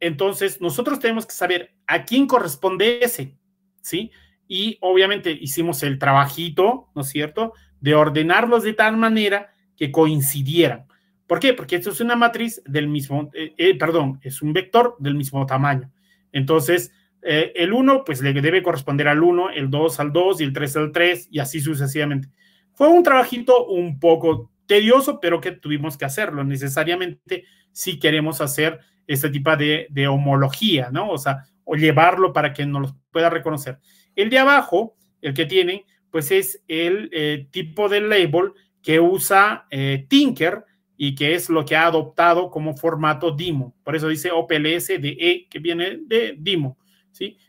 Entonces, nosotros tenemos que saber a quién corresponde ese, ¿sí? Y obviamente hicimos el trabajito, ¿no es cierto?, de ordenarlos de tal manera que coincidieran. ¿Por qué? Porque esto es una matriz del mismo, eh, eh, perdón, es un vector del mismo tamaño. Entonces, eh, el 1, pues le debe corresponder al 1, el 2 al 2 y el 3 al 3 y así sucesivamente. Fue un trabajito un poco tedioso, pero que tuvimos que hacerlo necesariamente si queremos hacer este tipo de, homología, ¿no? O sea, o llevarlo para que nos lo pueda reconocer. El de abajo, el que tiene, pues es el eh, tipo de label que usa eh, Tinker y que es lo que ha adoptado como formato DIMO. Por eso dice OPLS de que viene de DIMO.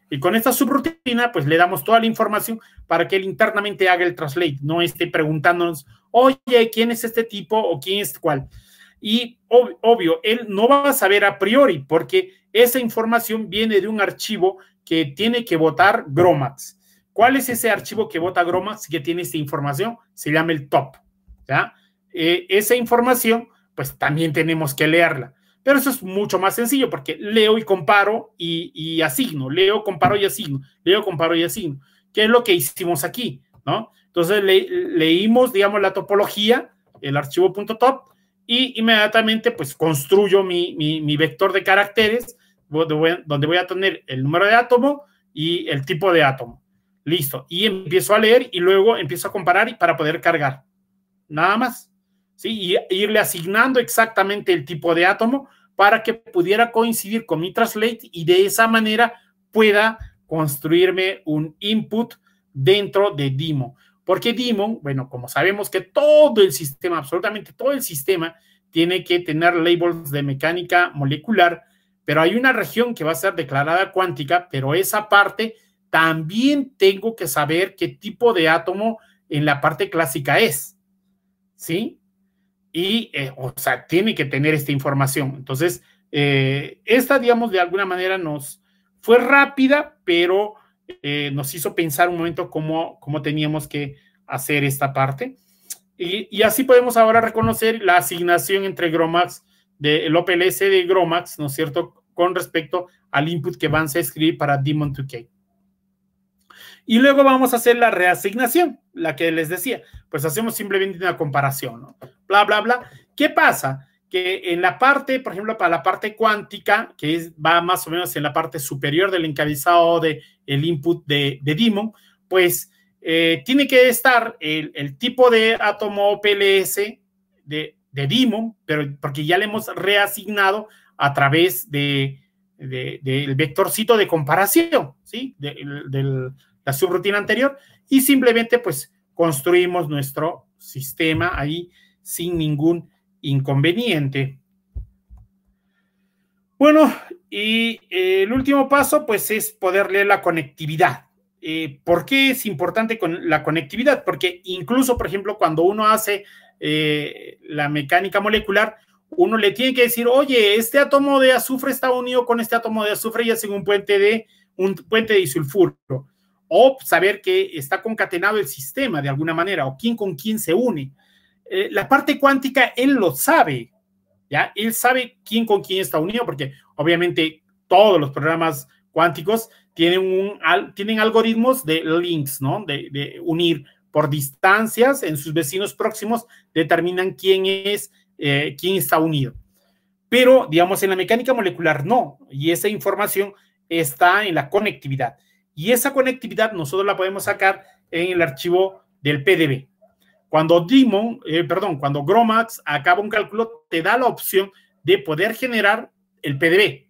Y con esta subrutina, pues le damos toda la información para que él internamente haga el translate, no esté preguntándonos, oye, ¿quién es este tipo o quién es cuál? Y obvio, él no va a saber a priori porque esa información viene de un archivo que tiene que votar Gromax. ¿Cuál es ese archivo que vota Gromax que tiene esta información? Se llama el top. ¿ya? Eh, esa información, pues también tenemos que leerla. Pero eso es mucho más sencillo porque leo y comparo y, asigno, leo, comparo y asigno, leo, comparo y asigno, que es lo que hicimos aquí, ¿no? Entonces leímos, digamos, la topología, el archivo .top, y inmediatamente pues construyo mi, mi, mi vector de caracteres donde voy a tener el número de átomo y el tipo de átomo. Listo. Y empiezo a leer y luego empiezo a comparar y para poder cargar. Nada más. ¿Sí? Y irle asignando exactamente el tipo de átomo para que pudiera coincidir con mi translate y de esa manera pueda construirme un input dentro de Dimo. Porque Dimo, bueno, como sabemos que todo el sistema, absolutamente todo el sistema, tiene que tener labels de mecánica molecular, pero hay una región que va a ser declarada cuántica, pero esa parte también tengo que saber qué tipo de átomo en la parte clásica es. ¿Sí? y, eh, o sea, tiene que tener esta información. Entonces, eh, esta, digamos, de alguna manera nos fue rápida, pero eh, nos hizo pensar un momento cómo, cómo teníamos que hacer esta parte. Y, así podemos ahora reconocer la asignación entre Gromax, del OPLS de Gromax, ¿no es cierto?, con respecto al input que van a escribir para Demon2K. Y luego vamos a hacer la reasignación, la que les decía. Pues hacemos simplemente una comparación, ¿no? Bla, bla, bla. ¿Qué pasa? Que en la parte, por ejemplo, para la parte cuántica, que es, va más o menos en la parte superior del encabezado del el input de, de pues eh, tiene que estar el, tipo de átomo PLS de, de pero porque ya le hemos reasignado a través de, del vectorcito de comparación, ¿sí? del la subrutina anterior y simplemente pues construimos nuestro sistema ahí sin ningún inconveniente. Bueno, y eh, el último paso pues es poder leer la conectividad. Eh, ¿Por qué es importante con la conectividad? Porque incluso, por ejemplo, cuando uno hace eh, la mecánica molecular, uno le tiene que decir, oye, este átomo de azufre está unido con este átomo de azufre y hacen un puente de un puente de disulfuro o saber que está concatenado el sistema de alguna manera o quién con quién se une. Eh, la parte cuántica, él lo sabe, ¿ya? Él sabe quién con quién está unido, porque obviamente todos los programas cuánticos tienen, un, tienen algoritmos de links, ¿no? De, unir por distancias en sus vecinos próximos, determinan quién es, eh, quién está unido. Pero, digamos, en la mecánica molecular no, y esa información está en la conectividad. Y esa conectividad nosotros la podemos sacar en el archivo del PDB. Cuando Demon, eh, perdón, cuando Gromax acaba un cálculo, te da la opción de poder generar el PDB.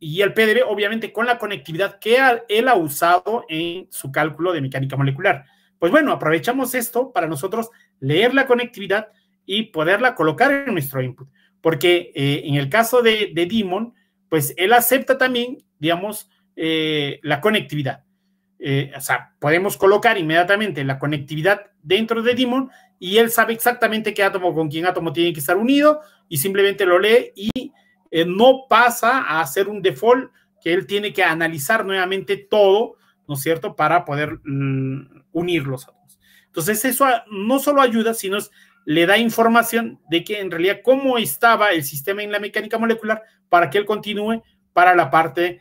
Y el PDB, obviamente, con la conectividad que él ha usado en su cálculo de mecánica molecular. Pues bueno, aprovechamos esto para nosotros leer la conectividad y poderla colocar en nuestro input. Porque eh, en el caso de, de pues él acepta también, digamos, eh, la conectividad. Eh, o sea, podemos colocar inmediatamente la conectividad dentro de Dimon y él sabe exactamente qué átomo con quién átomo tiene que estar unido y simplemente lo lee y eh, no pasa a hacer un default que él tiene que analizar nuevamente todo, ¿no es cierto?, para poder mm, unir los átomos. Entonces, eso no solo ayuda, sino le da información de que en realidad cómo estaba el sistema en la mecánica molecular para que él continúe para la parte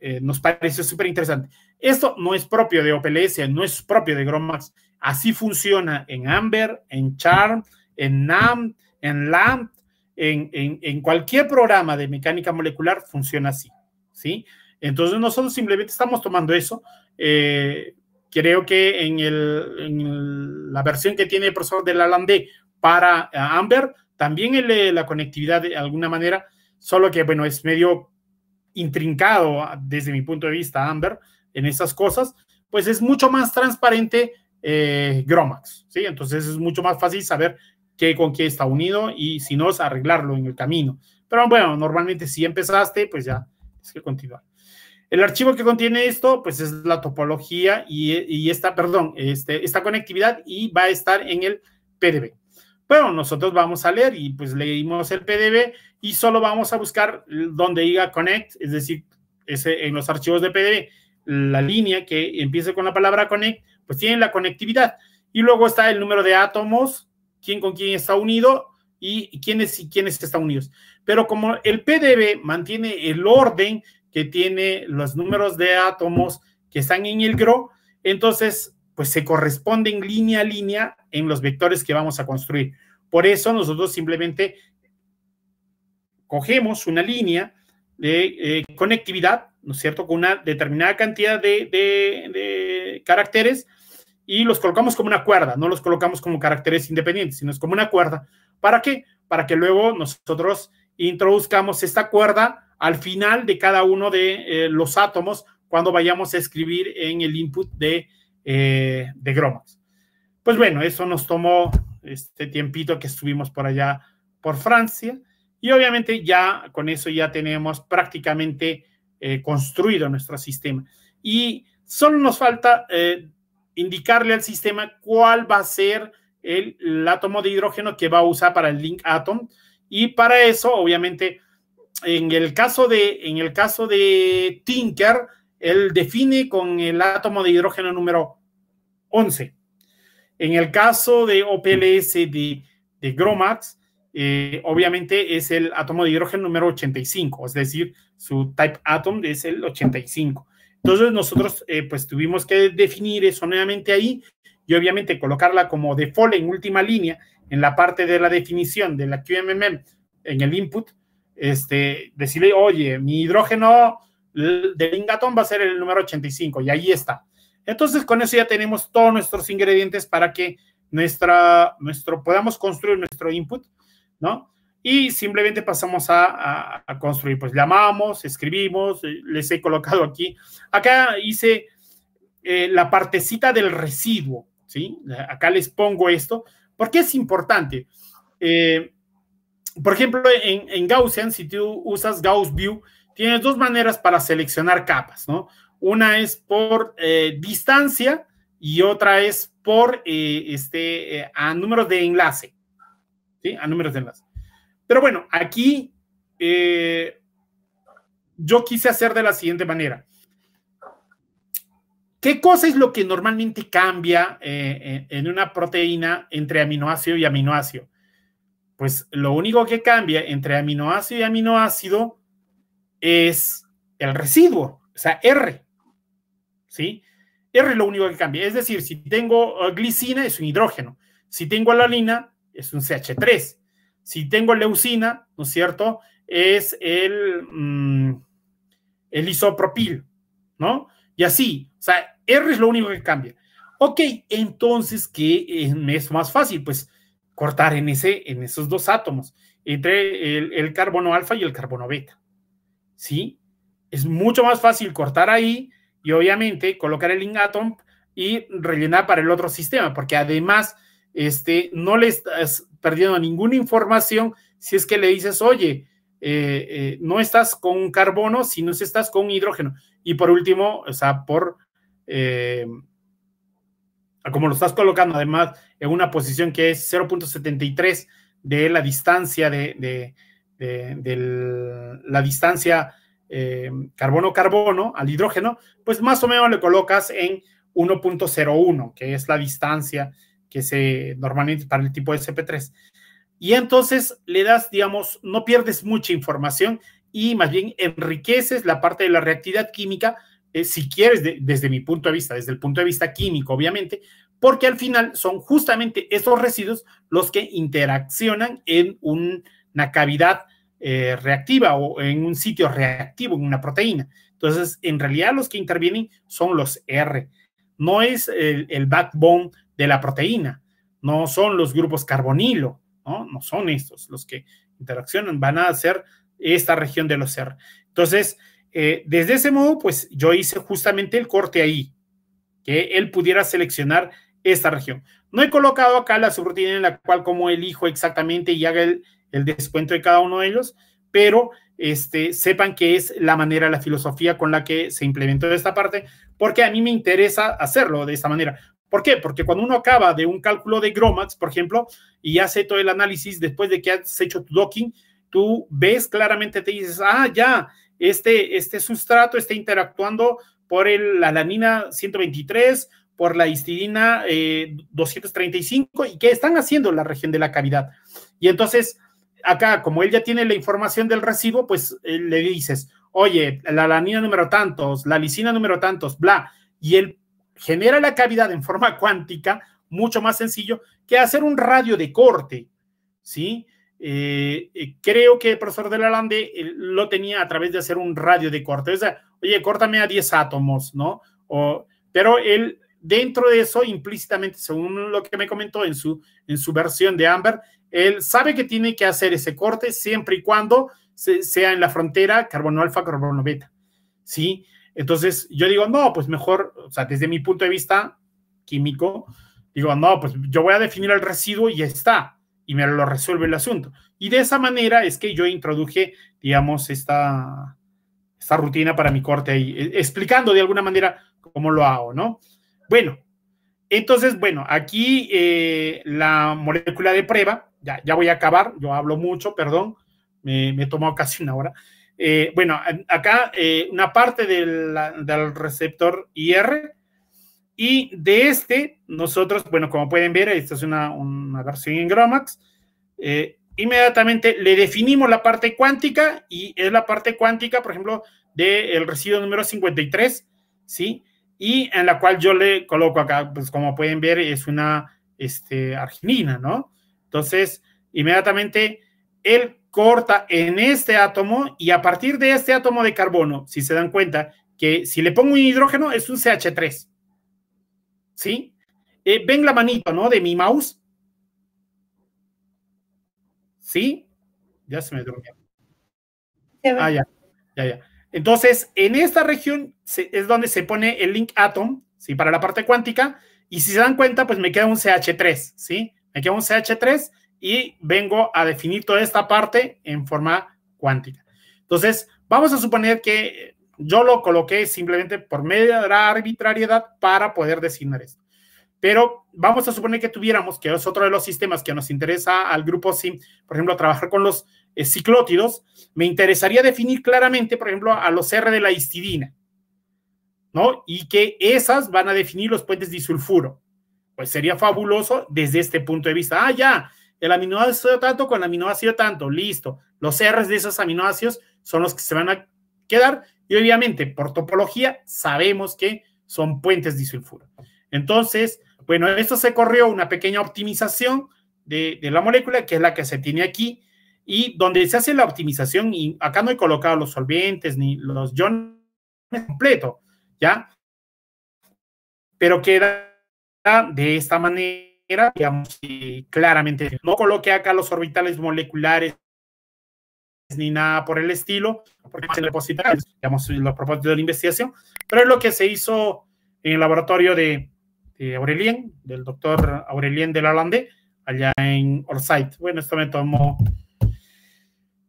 eh, nos parece súper interesante. Esto no es propio de OPLS, no es propio de Gromax. Así funciona en Amber, en Charm, en NAM, en LAMP, en, cualquier programa de mecánica molecular funciona así, ¿sí? Entonces nosotros simplemente estamos tomando eso. Eh, creo que en, la versión que tiene el profesor de la LANDE para eh, Amber, también eh, la conectividad de alguna manera, solo que, bueno, es medio intrincado ah, desde mi punto de vista, Amber, en esas cosas, pues es mucho más transparente eh, Gromax, ¿sí? Entonces es mucho más fácil saber qué con qué está unido y si no es arreglarlo en el camino. Pero bueno, normalmente si empezaste, pues ya es que continuar. El archivo que contiene esto, pues es la topología y, y esta, perdón, este, esta conectividad y va a estar en el PDB. Bueno, nosotros vamos a leer y pues leímos el PDB y solo vamos a buscar donde diga connect, es decir, ese, en los archivos de PDB, la línea que empiece con la palabra connect, pues tiene la conectividad. Y luego está el número de átomos, quién con quién está unido y quiénes y quiénes están unidos. Pero como el PDB mantiene el orden que tiene los números de átomos que están en el GRO, entonces pues se corresponden línea a línea en los vectores que vamos a construir. Por eso nosotros simplemente cogemos una línea de eh, conectividad, ¿no es cierto?, con una determinada cantidad de, caracteres y los colocamos como una cuerda, no los colocamos como caracteres independientes, sino es como una cuerda. ¿Para qué? Para que luego nosotros introduzcamos esta cuerda al final de cada uno de eh, los átomos cuando vayamos a escribir en el input de, eh, gromas. Pues bueno, eso nos tomó este tiempito que estuvimos por allá por Francia. Y obviamente ya con eso ya tenemos prácticamente eh, construido nuestro sistema. Y solo nos falta eh, indicarle al sistema cuál va a ser el, átomo de hidrógeno que va a usar para el link atom. Y para eso, obviamente, en el caso de, en el caso de Tinker, él define con el átomo de hidrógeno número 11. En el caso de OPLS de, de Gromax, eh, obviamente es el átomo de hidrógeno número 85, es decir, su type atom es el 85. Entonces nosotros eh, pues tuvimos que definir eso nuevamente ahí y obviamente colocarla como default en última línea en la parte de la definición de la QMMM en el input, este, decirle, oye, mi hidrógeno del ingatón va a ser el número 85 y ahí está. Entonces con eso ya tenemos todos nuestros ingredientes para que nuestra, nuestro, podamos construir nuestro input ¿no? Y simplemente pasamos a, construir, pues llamamos, escribimos, eh, les he colocado aquí. Acá hice eh, la partecita del residuo, ¿sí? Acá les pongo esto, porque es importante. Eh, por ejemplo, en, Gaussian, si tú usas Gauss View, tienes dos maneras para seleccionar capas, ¿no? Una es por distancia y otra es por este, a número de enlace. A números de enlace. Pero bueno, aquí eh, yo quise hacer de la siguiente manera. ¿Qué cosa es lo que normalmente cambia eh, eh, en una proteína entre aminoácido y aminoácido? Pues lo único que cambia entre aminoácido y aminoácido es el residuo, o sea, R. ¿Sí? R es lo único que cambia. Es decir, si tengo uh, glicina es un hidrógeno. Si tengo alanina es un CH3. Si tengo leucina, ¿no es cierto? Es el, mm, el isopropil, ¿no? Y así, o sea, R es lo único que cambia. Ok, entonces, ¿qué es más fácil? Pues cortar en, ese, en esos dos átomos, entre el, carbono alfa y el carbono beta. ¿Sí? Es mucho más fácil cortar ahí y obviamente colocar el in y rellenar para el otro sistema, porque además este, no le estás perdiendo ninguna información si es que le dices, oye, eh, eh, no estás con carbono, sino si estás con hidrógeno. Y por último, o sea, por eh, como lo estás colocando además en una posición que es 0.73 de la distancia de, de la distancia carbono-carbono al hidrógeno, pues más o menos le colocas en 1.01, que es la distancia que se normalmente para el tipo de cp 3 Y entonces le das, digamos, no pierdes mucha información y más bien enriqueces la parte de la reactividad química, eh, si quieres, desde mi punto de vista, desde el punto de vista químico, obviamente, porque al final son justamente esos residuos los que interaccionan en una cavidad eh, reactiva o en un sitio reactivo, en una proteína. Entonces, en realidad los que intervienen son los R, no es el, el backbone de la proteína, no son los grupos carbonilo, ¿no? No son estos los que interaccionan, van a ser esta región de los seres Entonces, eh, desde ese modo, pues yo hice justamente el corte ahí, que él pudiera seleccionar esta región. No he colocado acá la subrutina en la cual como elijo exactamente y haga el, descuento de cada uno de ellos, pero este, sepan que es la manera, la filosofía con la que se implementó esta parte, porque a mí me interesa hacerlo de esta manera. ¿Por qué? Porque cuando uno acaba de un cálculo de Gromax, por ejemplo, y hace todo el análisis después de que has hecho tu docking, tú ves claramente, te dices, ah, ya, este, este sustrato está interactuando por la lanina 123, por la histidina 235 eh, y ¿qué están haciendo la región de la cavidad. Y entonces, acá, como él ya tiene la información del recibo, pues eh, le dices, oye, la lanina número tantos, la lisina número tantos, bla. Y él genera la cavidad en forma cuántica, mucho más sencillo que hacer un radio de corte, ¿sí? Eh, eh, creo que el profesor de la eh, lo tenía a través de hacer un radio de corte. O sea, oye, córtame a 10 átomos, ¿no? pero él, dentro de eso, implícitamente, según lo que me comentó en su, en su versión de Amber, él sabe que tiene que hacer ese corte siempre y cuando sea en la frontera carbono alfa, carbono beta, ¿sí? Entonces yo digo, no, pues mejor, o sea, desde mi punto de vista químico, digo, no, pues yo voy a definir el residuo y ya está, y me lo resuelve el asunto. Y de esa manera es que yo introduje, digamos, esta, esta rutina para mi corte ahí, e, explicando de alguna manera cómo lo hago, ¿no? Bueno, entonces, bueno, aquí eh, la molécula de prueba, ya, ya voy a acabar, yo hablo mucho, perdón, me, me tomado casi una hora. Eh, bueno, acá eh, una parte del, receptor IR y de este, nosotros, bueno, como pueden ver, esta es una, una versión en Gromax, eh, inmediatamente le definimos la parte cuántica y es la parte cuántica, por ejemplo, del residuo número 53, ¿sí? Y en la cual yo le coloco acá, pues como pueden ver, es una este, arginina, ¿no? Entonces, inmediatamente el corta en este átomo y a partir de este átomo de carbono, si se dan cuenta, que si le pongo un hidrógeno es un CH3. ¿Sí? Eh, ven la manito, ¿no? De mi mouse. ¿Sí? Ya se me drogó. Ah, ya, ya, ya. Entonces, en esta región es donde se pone el link atom, ¿sí? Para la parte cuántica. Y si se dan cuenta, pues me queda un CH3, ¿sí? Me queda un CH3 y vengo a definir toda esta parte en forma cuántica. Entonces, vamos a suponer que yo lo coloqué simplemente por medio de la arbitrariedad para poder designar esto. Pero vamos a suponer que tuviéramos, que es otro de los sistemas que nos interesa al grupo SIM, por ejemplo, trabajar con los eh, ciclótidos, me interesaría definir claramente, por ejemplo, a los R de la histidina, ¿no? Y que esas van a definir los puentes disulfuro. Pues sería fabuloso desde este punto de vista. Ah, ya, el aminoácido tanto con el aminoácido tanto, listo. Los R's de esos aminoácidos son los que se van a quedar y obviamente por topología sabemos que son puentes disulfuro. Entonces, bueno, esto se corrió una pequeña optimización de, la molécula, que es la que se tiene aquí, y donde se hace la optimización, y acá no he colocado los solventes ni los iones completo, ¿ya? Pero queda de esta manera digamos, y claramente no coloque acá los orbitales moleculares ni nada por el estilo, porque se depositan, digamos, los propósitos de la investigación, pero es lo que se hizo en el laboratorio de, Aurelien, del doctor Aurelien de Lalande, allá en Orsight. Bueno, esto me tomó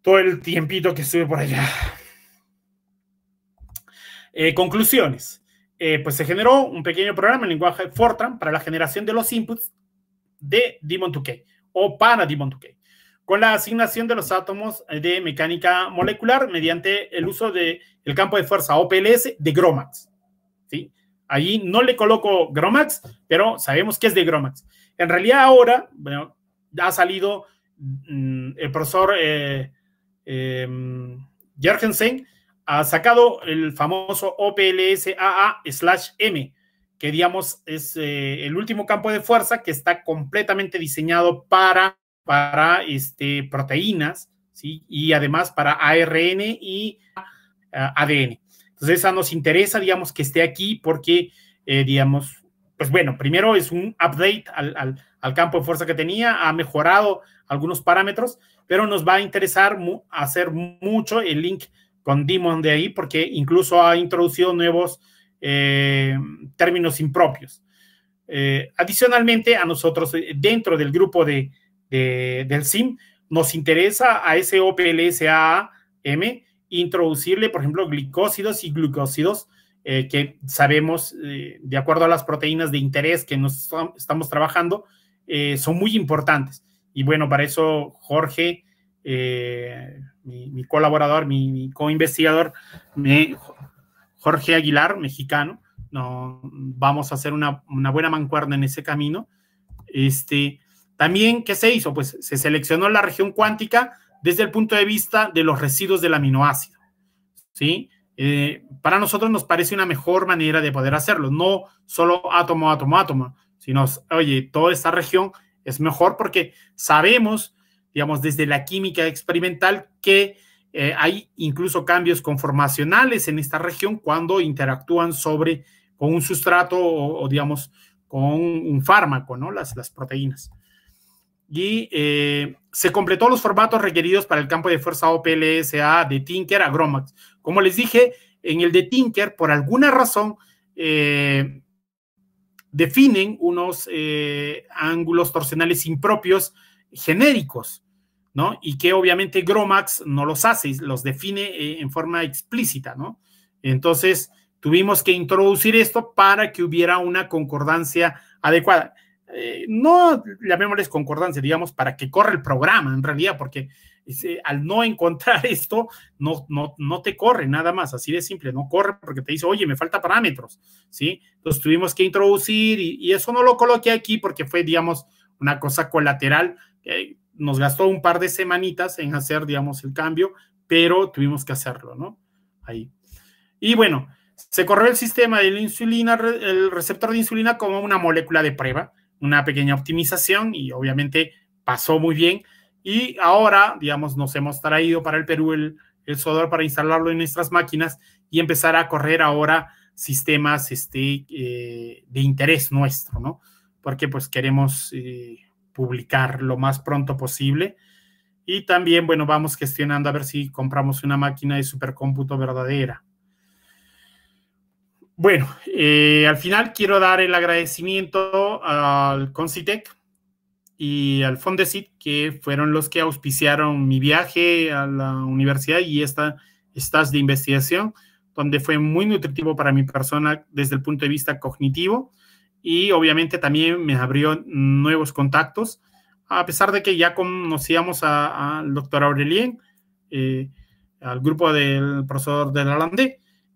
todo el tiempito que estuve por allá. Eh, conclusiones. Eh, pues se generó un pequeño programa en lenguaje Fortran para la generación de los inputs de Demon 2K o para Demon 2K, con la asignación de los átomos eh, de mecánica molecular mediante el uso del el campo de fuerza OPLS de Gromax. ¿sí? Allí no le coloco Gromax, pero sabemos que es de Gromax. En realidad ahora, bueno, ha salido mm, el profesor eh, em, ha sacado el famoso OPLS AA slash M, que digamos es eh, el último campo de fuerza que está completamente diseñado para, para este, proteínas, ¿sí? Y además para ARN y eh, ADN. Entonces, esa nos interesa, digamos, que esté aquí porque, eh, digamos, pues bueno, primero es un update al, campo de fuerza que tenía, ha mejorado algunos parámetros, pero nos va a interesar hacer mucho el link con Dimon de ahí porque incluso ha introducido nuevos eh, términos impropios. Eh, adicionalmente, a nosotros, eh, dentro del grupo de, del SIM, nos interesa a ese OPLSAM introducirle, por ejemplo, glicósidos y glucósidos, que sabemos, de acuerdo a las proteínas de interés que nos estamos trabajando, son muy importantes. Y bueno, para eso Jorge, mi, colaborador, mi, mi investigador me Jorge Aguilar, mexicano. No, vamos a hacer una, buena mancuerna en ese camino. Este, también, ¿qué se hizo? Pues se seleccionó la región cuántica desde el punto de vista de los residuos del aminoácido. ¿sí? Eh, para nosotros nos parece una mejor manera de poder hacerlo, no solo átomo, átomo, átomo, sino, oye, toda esta región es mejor porque sabemos, digamos, desde la química experimental que eh, hay incluso cambios conformacionales en esta región cuando interactúan sobre con un sustrato o, digamos con un fármaco, ¿no? Las, proteínas. Y eh, se completó los formatos requeridos para el campo de fuerza OPLSA de Tinker a Gromax. Como les dije, en el de Tinker, por alguna razón, eh, definen unos ángulos torsionales impropios genéricos ¿no? Y que obviamente Gromax no los hace, los define eh, en forma explícita, ¿no? Entonces, tuvimos que introducir esto para que hubiera una concordancia adecuada. No eh, no llamémosles concordancia, digamos, para que corra el programa, en realidad, porque este, al no encontrar esto, no, no, te corre nada más, así de simple, no corre porque te dice, oye, me falta parámetros, ¿sí? Entonces tuvimos que introducir y, eso no lo coloqué aquí porque fue, digamos, una cosa colateral. Eh, nos gastó un par de semanitas en hacer, digamos, el cambio, pero tuvimos que hacerlo, ¿no? Ahí. Y bueno, se corrió el sistema de la insulina, el receptor de insulina como una molécula de prueba, una pequeña optimización y obviamente pasó muy bien. Y ahora, digamos, nos hemos traído para el Perú el, el para instalarlo en nuestras máquinas y empezar a correr ahora sistemas este, eh, de interés nuestro, ¿no? Porque pues queremos eh, publicar lo más pronto posible. Y también, bueno, vamos gestionando a ver si compramos una máquina de supercómputo verdadera. Bueno, eh, al final quiero dar el agradecimiento al Concitec y al Fondesit, que fueron los que auspiciaron mi viaje a la universidad y esta, estas de investigación, donde fue muy nutritivo para mi persona desde el punto de vista cognitivo y obviamente también me abrió nuevos contactos, a pesar de que ya conocíamos al doctor Aurelien, eh, al grupo del profesor de la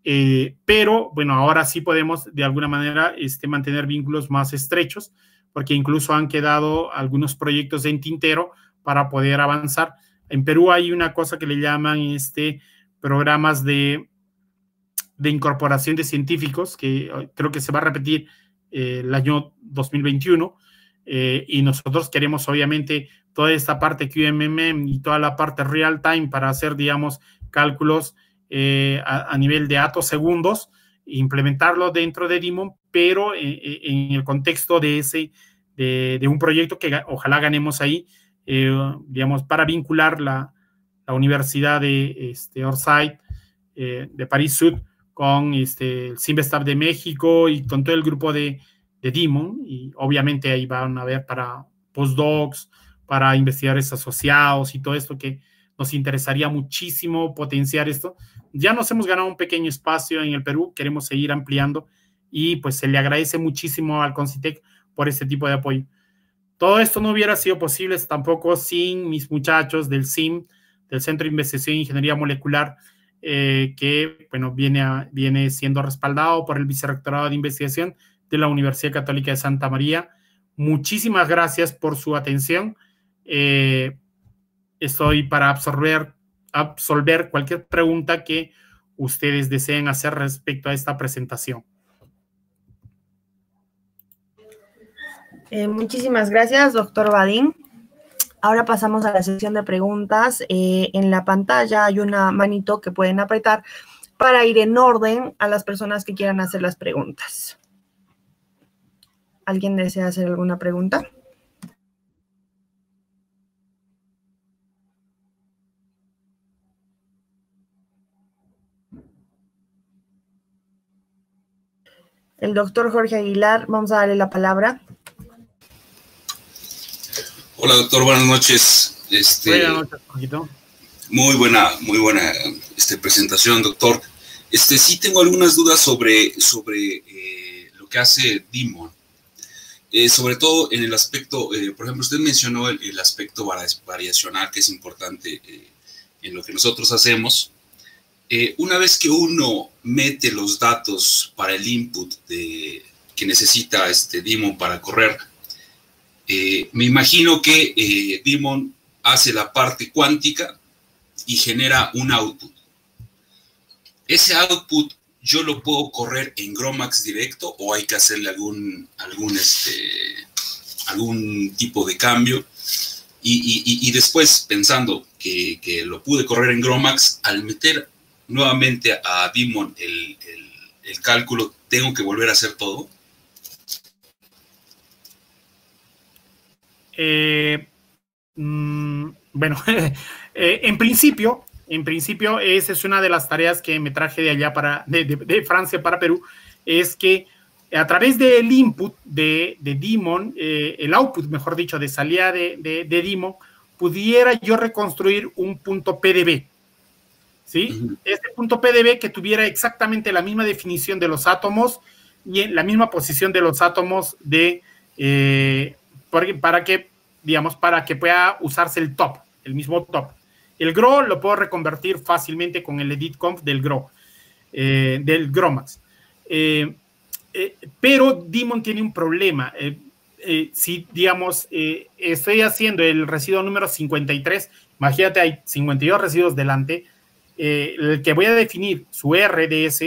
eh, pero bueno, ahora sí podemos de alguna manera este, mantener vínculos más estrechos, porque incluso han quedado algunos proyectos en tintero para poder avanzar. En Perú hay una cosa que le llaman este, programas de, de incorporación de científicos, que eh, creo que se va a repetir eh, el año 2021 eh, y nosotros queremos obviamente toda esta parte QMM y toda la parte real time para hacer, digamos, cálculos eh, a, nivel de datos segundos, implementarlo dentro de Dimon, pero en, el contexto de ese, de, un proyecto que ojalá ganemos ahí, digamos, para vincular la, la Universidad de este, Orsay, de París Sud con este, el de México y con todo el grupo de, de Demon. Y obviamente ahí van a ver para postdocs, para investigadores asociados y todo esto que nos interesaría muchísimo potenciar esto. Ya nos hemos ganado un pequeño espacio en el Perú, queremos seguir ampliando y pues se le agradece muchísimo al Concitec por este tipo de apoyo. Todo esto no hubiera sido posible tampoco sin mis muchachos del CIM, del Centro de Investigación e Ingeniería Molecular, eh, que bueno, viene, viene siendo respaldado por el Vicerrectorado de Investigación de la Universidad Católica de Santa María. Muchísimas gracias por su atención. Eh, estoy para absorber, absolver cualquier pregunta que ustedes deseen hacer respecto a esta presentación. Eh, muchísimas gracias, doctor Badín. Ahora pasamos a la sesión de preguntas. Eh, en la pantalla hay una manito que pueden apretar para ir en orden a las personas que quieran hacer las preguntas. ¿Alguien desea hacer alguna pregunta? El doctor Jorge Aguilar, vamos a darle la palabra. Hola, doctor, buenas noches. Este, buenas Muy buena, muy buena este, presentación, doctor. Este, sí tengo algunas dudas sobre, sobre eh, lo que hace Dimon. Eh, sobre todo en el aspecto, eh, por ejemplo, usted mencionó el, el, aspecto variacional que es importante en lo que nosotros hacemos. una vez que uno mete los datos para el input de, que necesita este Dimon para correr, eh, me imagino que eh, hace la parte cuántica y genera un output. Ese output yo lo puedo correr en Gromax directo o hay que hacerle algún, algún, este, algún tipo de cambio. Y, después, pensando que, lo pude correr en Gromax, al meter nuevamente a Dimon el cálculo, tengo que volver a hacer todo. Eh, mm, bueno, eh, en principio, en principio, esa es una de las tareas que me traje de allá para, de, Francia para Perú, es que a través del input de, de Demon, eh, el output, mejor dicho, de salida de, de, pudiera yo reconstruir un punto PDB. ¿Sí? Este punto PDB que tuviera exactamente la misma definición de los átomos y la misma posición de los átomos de, para que, digamos, para que pueda usarse el top, el mismo top. El grow lo puedo reconvertir fácilmente con el edit conf del grow, eh, del gromax. Eh, eh pero Demon tiene un problema. Eh, si, digamos, estoy haciendo el residuo número 53, imagínate, hay 52 residuos delante, el que voy a definir su RDS,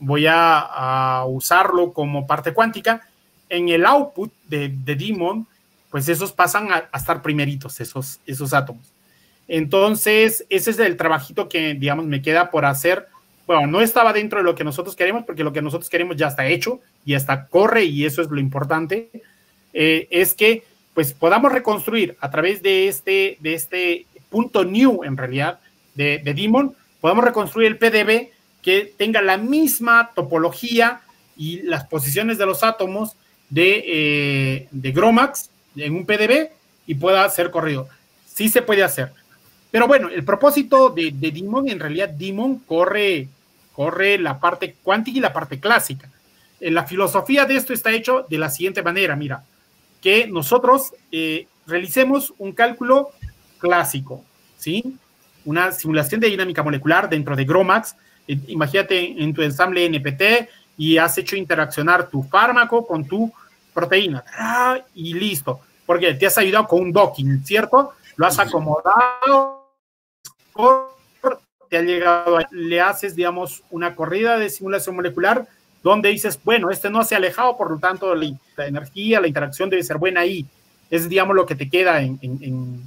voy a, usarlo como parte cuántica. En el output de, de Demon, pues esos pasan a, estar primeritos, esos, esos átomos. Entonces, ese es el trabajito que, digamos, me queda por hacer. Bueno, no estaba dentro de lo que nosotros queremos, porque lo que nosotros queremos ya está hecho, y está, corre, y eso es lo importante. Eh, es que, pues, podamos reconstruir a través de este, de este punto new, en realidad, de, de Demon, podamos reconstruir el PDB que tenga la misma topología y las posiciones de los átomos de, eh, de Gromax, en un PDB y pueda ser corrido. Sí se puede hacer. Pero bueno, el propósito de, de en realidad Dimon corre, corre la parte cuántica y la parte clásica. Eh, la filosofía de esto está hecho de la siguiente manera, mira, que nosotros eh, realicemos un cálculo clásico, ¿sí? Una simulación de dinámica molecular dentro de Gromax. Eh, imagínate en tu ensamble NPT y has hecho interaccionar tu fármaco con tu proteína. Ah, y listo porque te has ayudado con un docking, ¿cierto? Lo has acomodado, te ha llegado, le haces, digamos, una corrida de simulación molecular donde dices, bueno, este no se ha alejado, por lo tanto, la, energía, la interacción debe ser buena ahí. Es, digamos, lo que te queda en, en,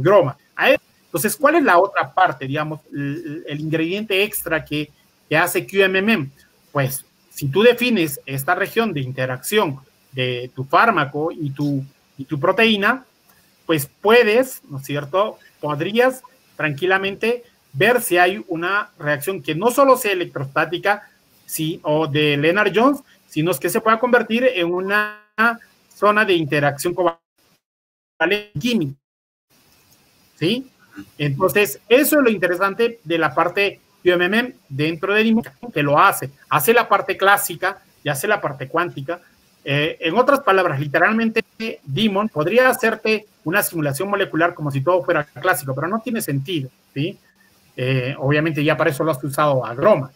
groma. E, entonces, ¿cuál es la otra parte, digamos, el, ingrediente extra que, que hace QMMM? Pues, si tú defines esta región de interacción de tu fármaco y tu y tu proteína, pues puedes, ¿no es cierto? Podrías tranquilamente ver si hay una reacción que no solo sea electrostática sí, o de Leonard Jones, sino que se pueda convertir en una zona de interacción covalente química. ¿Sí? Entonces, eso es lo interesante de la parte IOMM dentro de que lo hace. Hace la parte clásica y hace la parte cuántica, eh, en otras palabras, literalmente, dimon podría hacerte una simulación molecular como si todo fuera clásico, pero no tiene sentido, ¿sí? Eh, obviamente ya para eso lo has usado a Groma.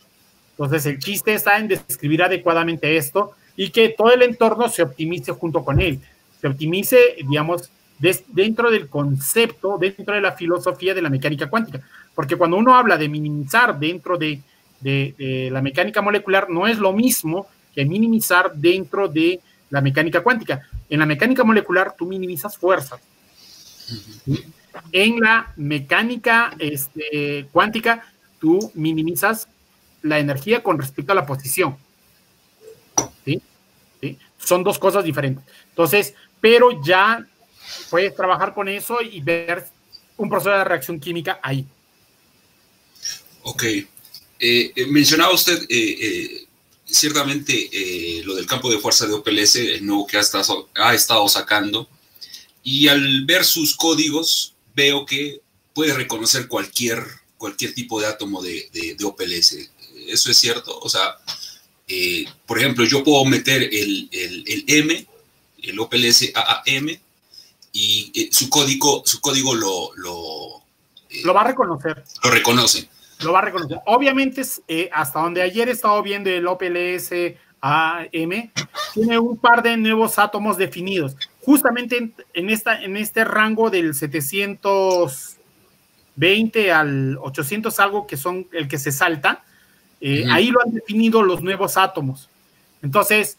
Entonces el chiste está en describir adecuadamente esto y que todo el entorno se optimice junto con él, se optimice, digamos, dentro del concepto, dentro de la filosofía de la mecánica cuántica. Porque cuando uno habla de minimizar dentro de, de la mecánica molecular, no es lo mismo que minimizar dentro de la mecánica cuántica. En la mecánica molecular tú minimizas fuerzas. En la mecánica este, cuántica tú minimizas la energía con respecto a la posición. Son dos cosas diferentes. Entonces, pero ya puedes trabajar con eso y ver un proceso de reacción química ahí. Ok. Eh, eh, mencionaba usted eh, ciertamente eh, lo del campo de fuerza de OPLS es nuevo que ha estado, ha estado sacando y al ver sus códigos veo que puede reconocer cualquier, cualquier tipo de átomo de, de, de OPLS. Eso es cierto. O sea, eh, por ejemplo, yo puedo meter el, el, el M, el OPLS AAM, y eh, su código, su código lo... Lo, lo va a reconocer. Lo reconoce lo va a reconocer. Obviamente, eh, hasta donde ayer he estado viendo el OPLS AM, tiene un par de nuevos átomos definidos. Justamente en, esta, en este rango del 720 al 800 algo, que son el que se salta, eh, ahí lo han definido los nuevos átomos. Entonces,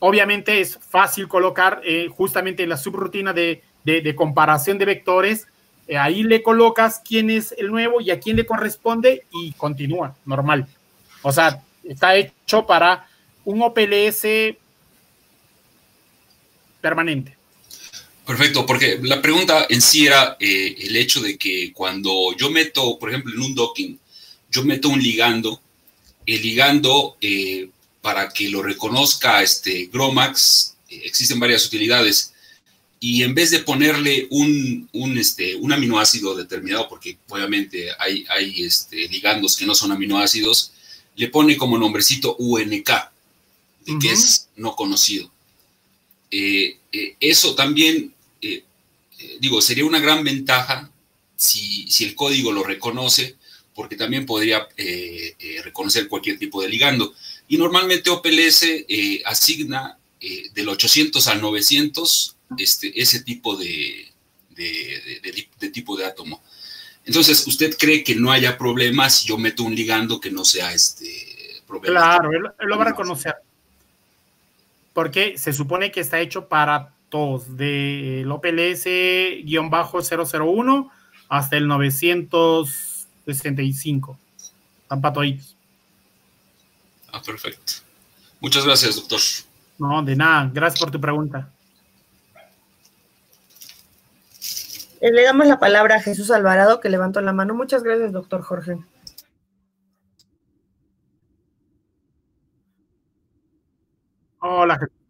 obviamente es fácil colocar eh, justamente en la subrutina de, de comparación de vectores eh, ahí le colocas quién es el nuevo y a quién le corresponde y continúa, normal. O sea, está hecho para un OPLS permanente. Perfecto, porque la pregunta en sí era eh, el hecho de que cuando yo meto, por ejemplo, en un docking, yo meto un ligando, el ligando eh, para que lo reconozca este Gromax, existen varias utilidades y en vez de ponerle un, este, un aminoácido determinado, porque obviamente hay, hay este, ligandos que no son aminoácidos, le pone como nombrecito UNK, que es no conocido. Eh, eh, eso también, eh, digo, sería una gran ventaja si, si, el código lo reconoce, porque también podría reconocer cualquier tipo de ligando. Y normalmente OPLS asigna del 800 al 900 este, ese tipo de, de, tipo de átomo. Entonces, ¿usted cree que no haya problemas si yo meto un ligando que no sea este problema? Claro, él, lo va a reconocer. Porque se supone que está hecho para todos, del OPLS-001 hasta el 965. Están Ah, perfecto. Muchas gracias, doctor. No, de nada. Gracias por tu pregunta. Le damos la palabra a Jesús Alvarado, que levantó la mano. Muchas gracias, doctor Jorge. Hola, Jesús.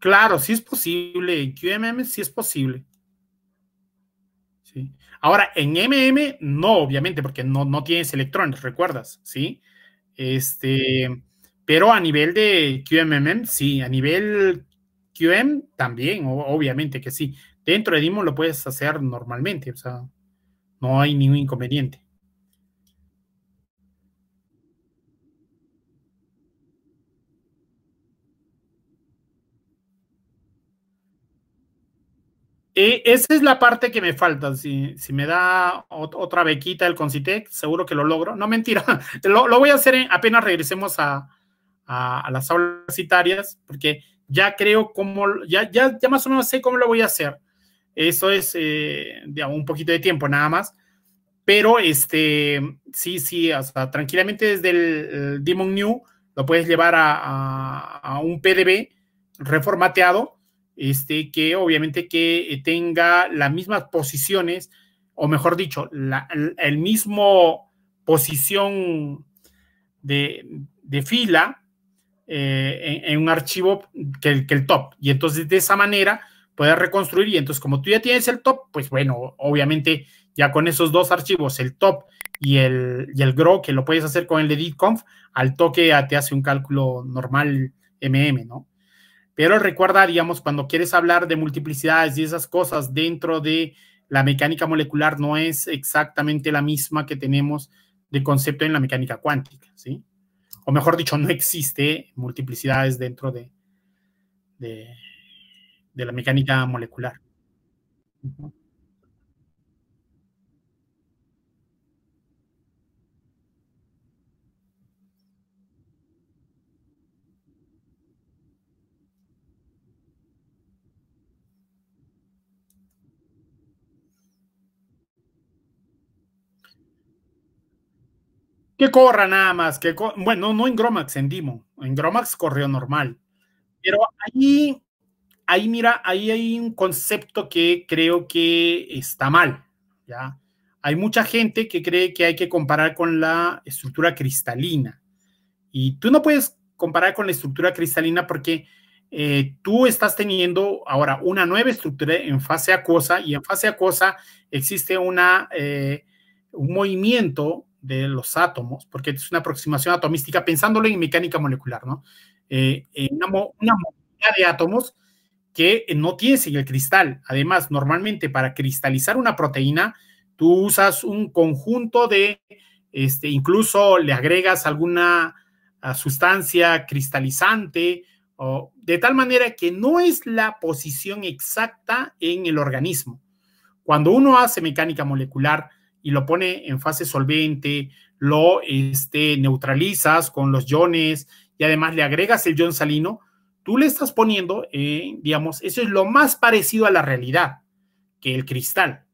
Claro, sí es posible. En QMM sí es posible. ¿Sí? Ahora, en MM no, obviamente, porque no, tienes electrones, recuerdas, ¿sí? Este, pero a nivel de QMM, sí, a nivel QM también, obviamente que sí. Dentro de DIMO lo puedes hacer normalmente, o sea, no hay ningún inconveniente. E, esa es la parte que me falta. Si, me da otra bequita el Concitec, seguro que lo logro. No mentira, lo, voy a hacer apenas regresemos a, las aulas citarias, porque ya creo cómo, ya, ya, ya, más o menos sé cómo lo voy a hacer. Eso es eh, un poquito de tiempo nada más. Pero este, sí, sí, hasta tranquilamente desde el, Demon New lo puedes llevar a, a un PDB reformateado este, que obviamente que eh, tenga las mismas posiciones, o mejor dicho, la, el mismo posición de, fila eh, en, un archivo que el, top. Y entonces de esa manera puedes reconstruir y entonces como tú ya tienes el top, pues bueno, obviamente ya con esos dos archivos, el top y el, y el grow, que lo puedes hacer con el editconf, al toque te hace un cálculo normal MM, ¿no? Pero recuerda, digamos, cuando quieres hablar de multiplicidades y esas cosas dentro de la mecánica molecular, no es exactamente la misma que tenemos de concepto en la mecánica cuántica, ¿sí? O mejor dicho, no existe multiplicidades dentro de, de, la mecánica molecular. Que corra nada más, que bueno, no en Gromax, en Dimo. En Gromax corrió normal. Pero ahí, ahí mira, ahí hay un concepto que creo que está mal, ¿ya? Hay mucha gente que cree que hay que comparar con la estructura cristalina. Y tú no puedes comparar con la estructura cristalina porque eh, tú estás teniendo ahora una nueva estructura en fase acuosa y en fase acuosa existe una, eh, un movimiento de los átomos, porque es una aproximación atomística pensándolo en mecánica molecular, ¿no? Eh, una, una de átomos que eh, no tiene en el cristal. Además, normalmente para cristalizar una proteína, tú usas un conjunto de, este, incluso le agregas alguna ah, sustancia cristalizante, o, de tal manera que no es la posición exacta en el organismo. Cuando uno hace mecánica molecular, y lo pone en fase solvente, lo este, neutralizas con los iones y además le agregas el ion salino, tú le estás poniendo, eh, digamos, eso es lo más parecido a la realidad que el cristal,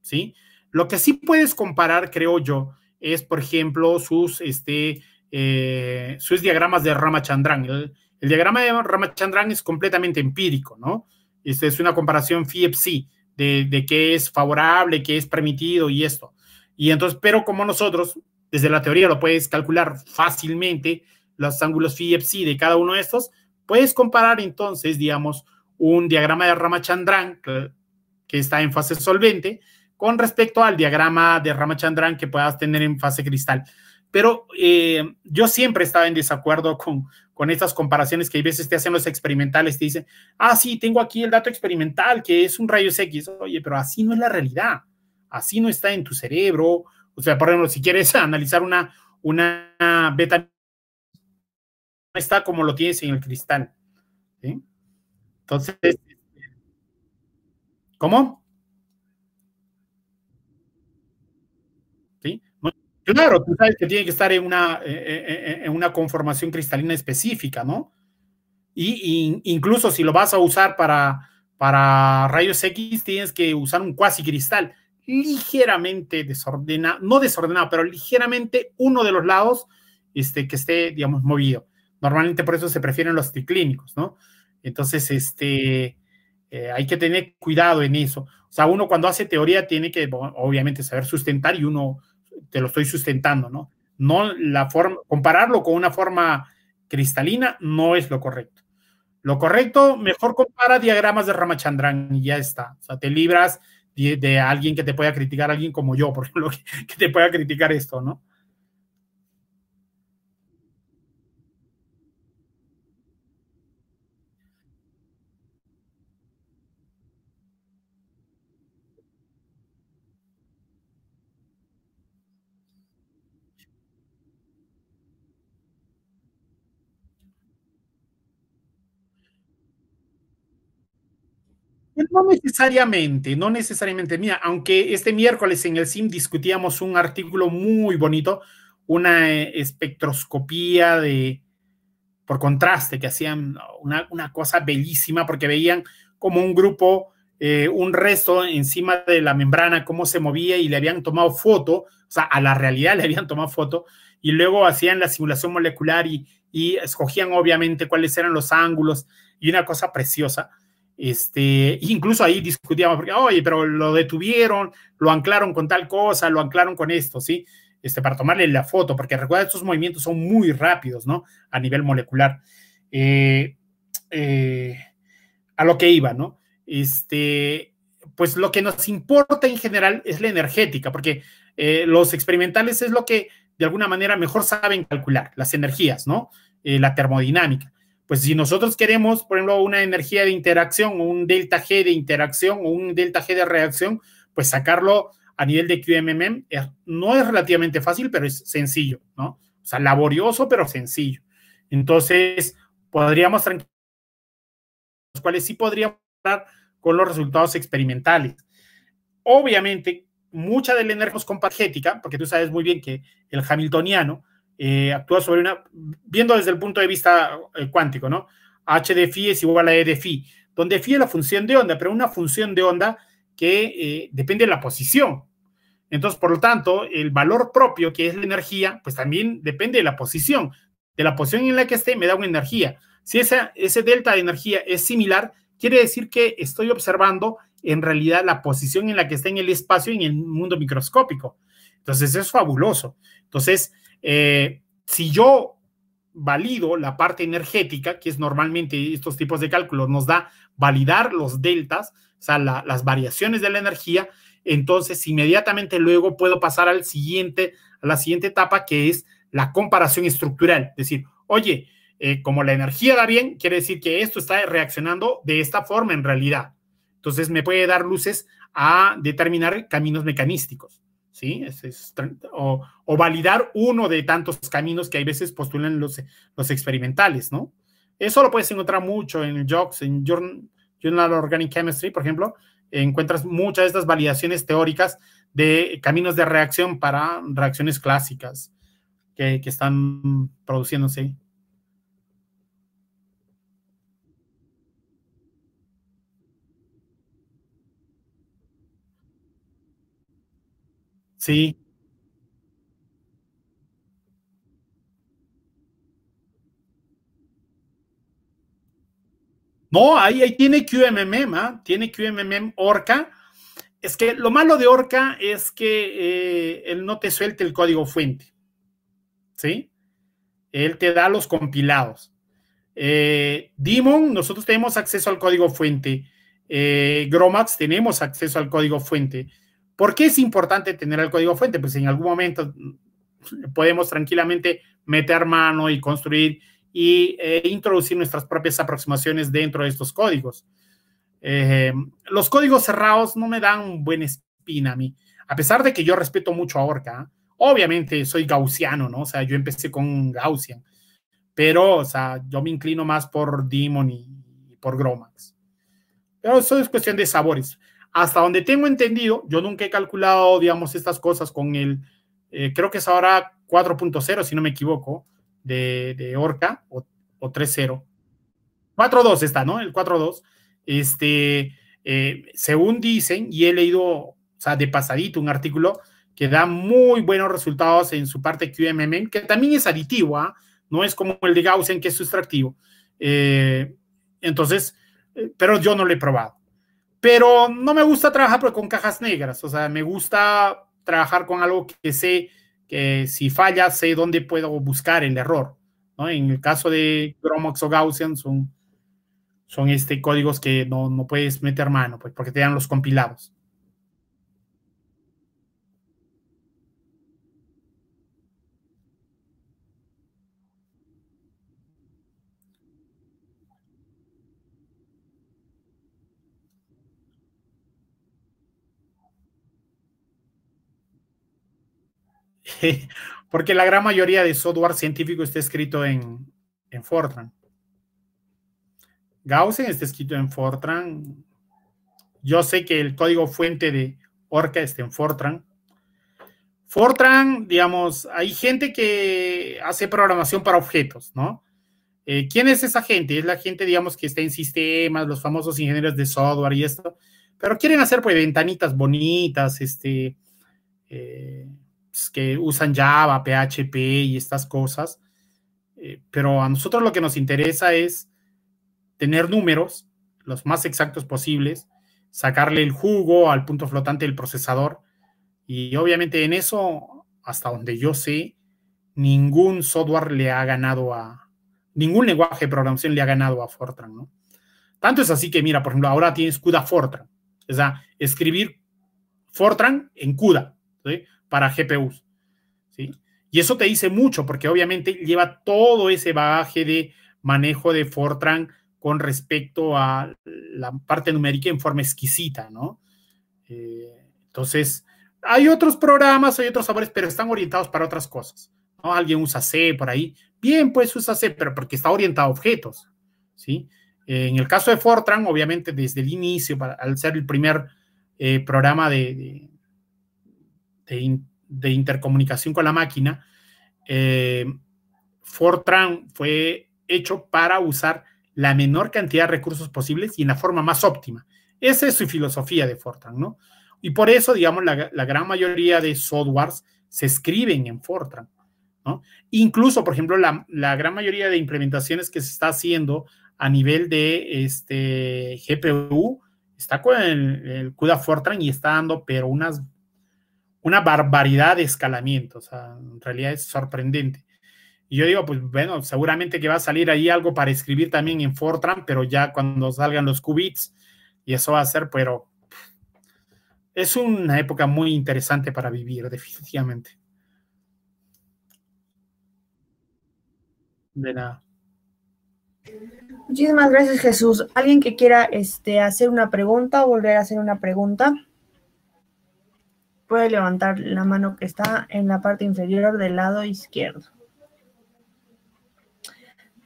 ¿sí? Lo que sí puedes comparar, creo yo, es, por ejemplo, sus, este, eh, sus diagramas de Ramachandran. El, el diagrama de Ramachandran es completamente empírico, ¿no? Este es una comparación FIEPSI, de, qué es favorable, qué es permitido y esto. Y entonces, pero como nosotros, desde la teoría lo puedes calcular fácilmente, los ángulos phi y psi de cada uno de estos, puedes comparar entonces, digamos, un diagrama de Ramachandran que está en fase solvente con respecto al diagrama de Ramachandran que puedas tener en fase cristal. Pero eh, yo siempre estaba en desacuerdo con, con estas comparaciones que a veces te hacen los experimentales, te dicen, ah, sí, tengo aquí el dato experimental, que es un rayo X. Oye, pero así no es la realidad, así no está en tu cerebro. O sea, por ejemplo, si quieres analizar una, una beta, no está como lo tienes en el cristal. Entonces, ¿cómo? Claro, tú sabes que tiene que estar en una, eh, eh, eh, en una conformación cristalina específica, ¿no? Y, incluso si lo vas a usar para, para rayos X, tienes que usar un cuasi cristal ligeramente desordenado, no desordenado, pero ligeramente uno de los lados este, que esté, digamos, movido. Normalmente por eso se prefieren los triclínicos, ¿no? Entonces, este, hay que tener cuidado en eso. O sea, uno cuando hace teoría tiene que, obviamente, saber sustentar y uno te lo estoy sustentando, ¿no? No la forma, compararlo con una forma cristalina no es lo correcto. Lo correcto, mejor compara diagramas de Ramachandran y ya está. O sea, te libras de, de alguien que te pueda criticar, alguien como yo, por ejemplo, que te pueda criticar esto, ¿no? No necesariamente, no necesariamente. Mira, aunque este miércoles en el SIM discutíamos un artículo muy bonito, una eh, espectroscopía de por contraste, que hacían una, cosa bellísima porque veían como un grupo, eh, un resto encima de la membrana, cómo se movía y le habían tomado foto, o sea, a la realidad le habían tomado foto y luego hacían la simulación molecular y, y escogían obviamente cuáles eran los ángulos y una cosa preciosa este, incluso ahí discutíamos, porque, oye, pero lo detuvieron, lo anclaron con tal cosa, lo anclaron con esto, ¿sí? Este, para tomarle la foto, porque recuerda, estos movimientos son muy rápidos, ¿no? A nivel molecular. Eh, eh, a lo que iba, ¿no? Este, pues lo que nos importa en general es la energética, porque eh, los experimentales es lo que de alguna manera mejor saben calcular, las energías, ¿no? la termodinámica pues si nosotros queremos, por ejemplo, una energía de interacción, o un delta G de interacción o un delta G de reacción, pues sacarlo a nivel de QMMM no es relativamente fácil, pero es sencillo, ¿no? O sea, laborioso, pero sencillo. Entonces, podríamos los cuales sí podríamos hablar con los resultados experimentales. Obviamente, mucha de la energía es compagética, porque tú sabes muy bien que el hamiltoniano eh, actúa sobre una, viendo desde el punto de vista eh, cuántico, ¿no? H de phi es igual a E de phi, donde phi es la función de onda, pero una función de onda que eh, depende de la posición. Entonces, por lo tanto, el valor propio, que es la energía, pues también depende de la posición. De la posición en la que esté, me da una energía. Si ese delta de energía es similar, quiere decir que estoy observando en realidad la posición en la que está en el espacio en el mundo microscópico. Entonces, es fabuloso. Entonces, eh, si yo valido la parte energética, que es normalmente estos tipos de cálculos, nos da validar los deltas, o sea, las variaciones de la energía, entonces inmediatamente luego puedo pasar al siguiente, a la siguiente etapa, que es la comparación estructural. Es decir, oye, eh, como la energía da bien, quiere decir que esto está reaccionando de esta forma en realidad. Entonces me puede dar luces a determinar caminos mecanísticos. ¿sí? o, validar uno de tantos caminos que hay veces postulan los, los experimentales, ¿no? Eso lo puedes encontrar mucho en JOCS, en Journal of Organic Chemistry, por ejemplo, encuentras muchas de estas validaciones teóricas de caminos de reacción para reacciones clásicas que, que están produciéndose Sí, No, ahí, tiene QMM ¿ah? tiene QMM Orca. Es que lo malo de Orca es que eh, él no te suelte el código fuente, ¿sí? Él te da los compilados. Eh, Demon, nosotros tenemos acceso al código fuente. Eh, Gromax, tenemos acceso al código fuente. ¿Por qué es importante tener el código fuente? Pues en algún momento podemos tranquilamente meter mano y construir e introducir nuestras propias aproximaciones dentro de estos códigos. los códigos cerrados no me dan buena espina a mí, a pesar de que yo respeto mucho a Orca. Obviamente soy gaussiano, ¿no? O sea, yo empecé con Gaussian, pero, o sea, yo me inclino más por Demon y, por Gromax. Pero eso es cuestión de sabores hasta donde tengo entendido, yo nunca he calculado, digamos, estas cosas con el, eh, creo que es ahora 4.0, si no me equivoco, de, Orca o, 3.0. 4.2 está, ¿no? El 4.2. Este, eh, según dicen, y he leído, o sea, de pasadito un artículo que da muy buenos resultados en su parte QMM, que también es aditivo, ¿ah? no es como el de Gaussian, que es sustractivo. Eh, entonces, pero yo no lo he probado. Pero no me gusta trabajar con cajas negras, o sea, me gusta trabajar con algo que sé que si falla, sé dónde puedo buscar el error. En el caso de Gromox o Gaussian son, son este, códigos que no, no puedes meter mano, pues, porque te dan los compilados. porque la gran mayoría de software científico está escrito en, Fortran. Gaussian está escrito en Fortran. Yo sé que el código fuente de Orca está en Fortran. Fortran, digamos, hay gente que hace programación para objetos, ¿no? Eh, ¿Quién es esa gente? Es la gente, digamos, que está en sistemas, los famosos ingenieros de software y esto, pero quieren hacer pues ventanitas bonitas, este, eh, pues, que usan Java, PHP y estas cosas, eh, pero a nosotros lo que nos interesa es tener números los más exactos posibles, sacarle el jugo al punto flotante del procesador y obviamente en eso, hasta donde yo sé, ningún software le ha ganado a, ningún lenguaje de programación le ha ganado a Fortran, ¿no? Tanto es así que, mira, por ejemplo, ahora tienes CUDA Fortran. O sea, escribir Fortran en CUDA. ¿sí? para GPUs. ¿sí? Y eso te dice mucho porque obviamente lleva todo ese bagaje de manejo de Fortran con respecto a la parte numérica en forma exquisita, ¿no? Eh, entonces, hay otros programas, hay otros sabores, pero están orientados para otras cosas, Alguien usa C por ahí. Bien, pues usa C, pero porque está orientado a objetos, ¿sí? Eh, en el caso de Fortran, obviamente desde el inicio, al ser el primer eh, programa de de, intercomunicación con la máquina, eh, Fortran fue hecho para usar la menor cantidad de recursos posibles y en la forma más óptima. Esa es su filosofía de Fortran, ¿no? Y por eso, digamos, la, gran mayoría de softwares se escriben en Fortran, ¿no? Incluso, por ejemplo, la, gran mayoría de implementaciones que se está haciendo a nivel de este, GPU está con el, el CUDA Fortran y está dando, pero unas una barbaridad de escalamiento. O sea, en realidad es sorprendente. Y yo digo, pues bueno, seguramente que va a salir ahí algo para escribir también en Fortran, pero ya cuando salgan los qubits, y eso va a ser, pero es una época muy interesante para vivir, definitivamente. De nada. Muchísimas gracias, Jesús. ¿Alguien que quiera este, hacer una pregunta o volver a hacer una pregunta? puede levantar la mano que está en la parte inferior del lado izquierdo.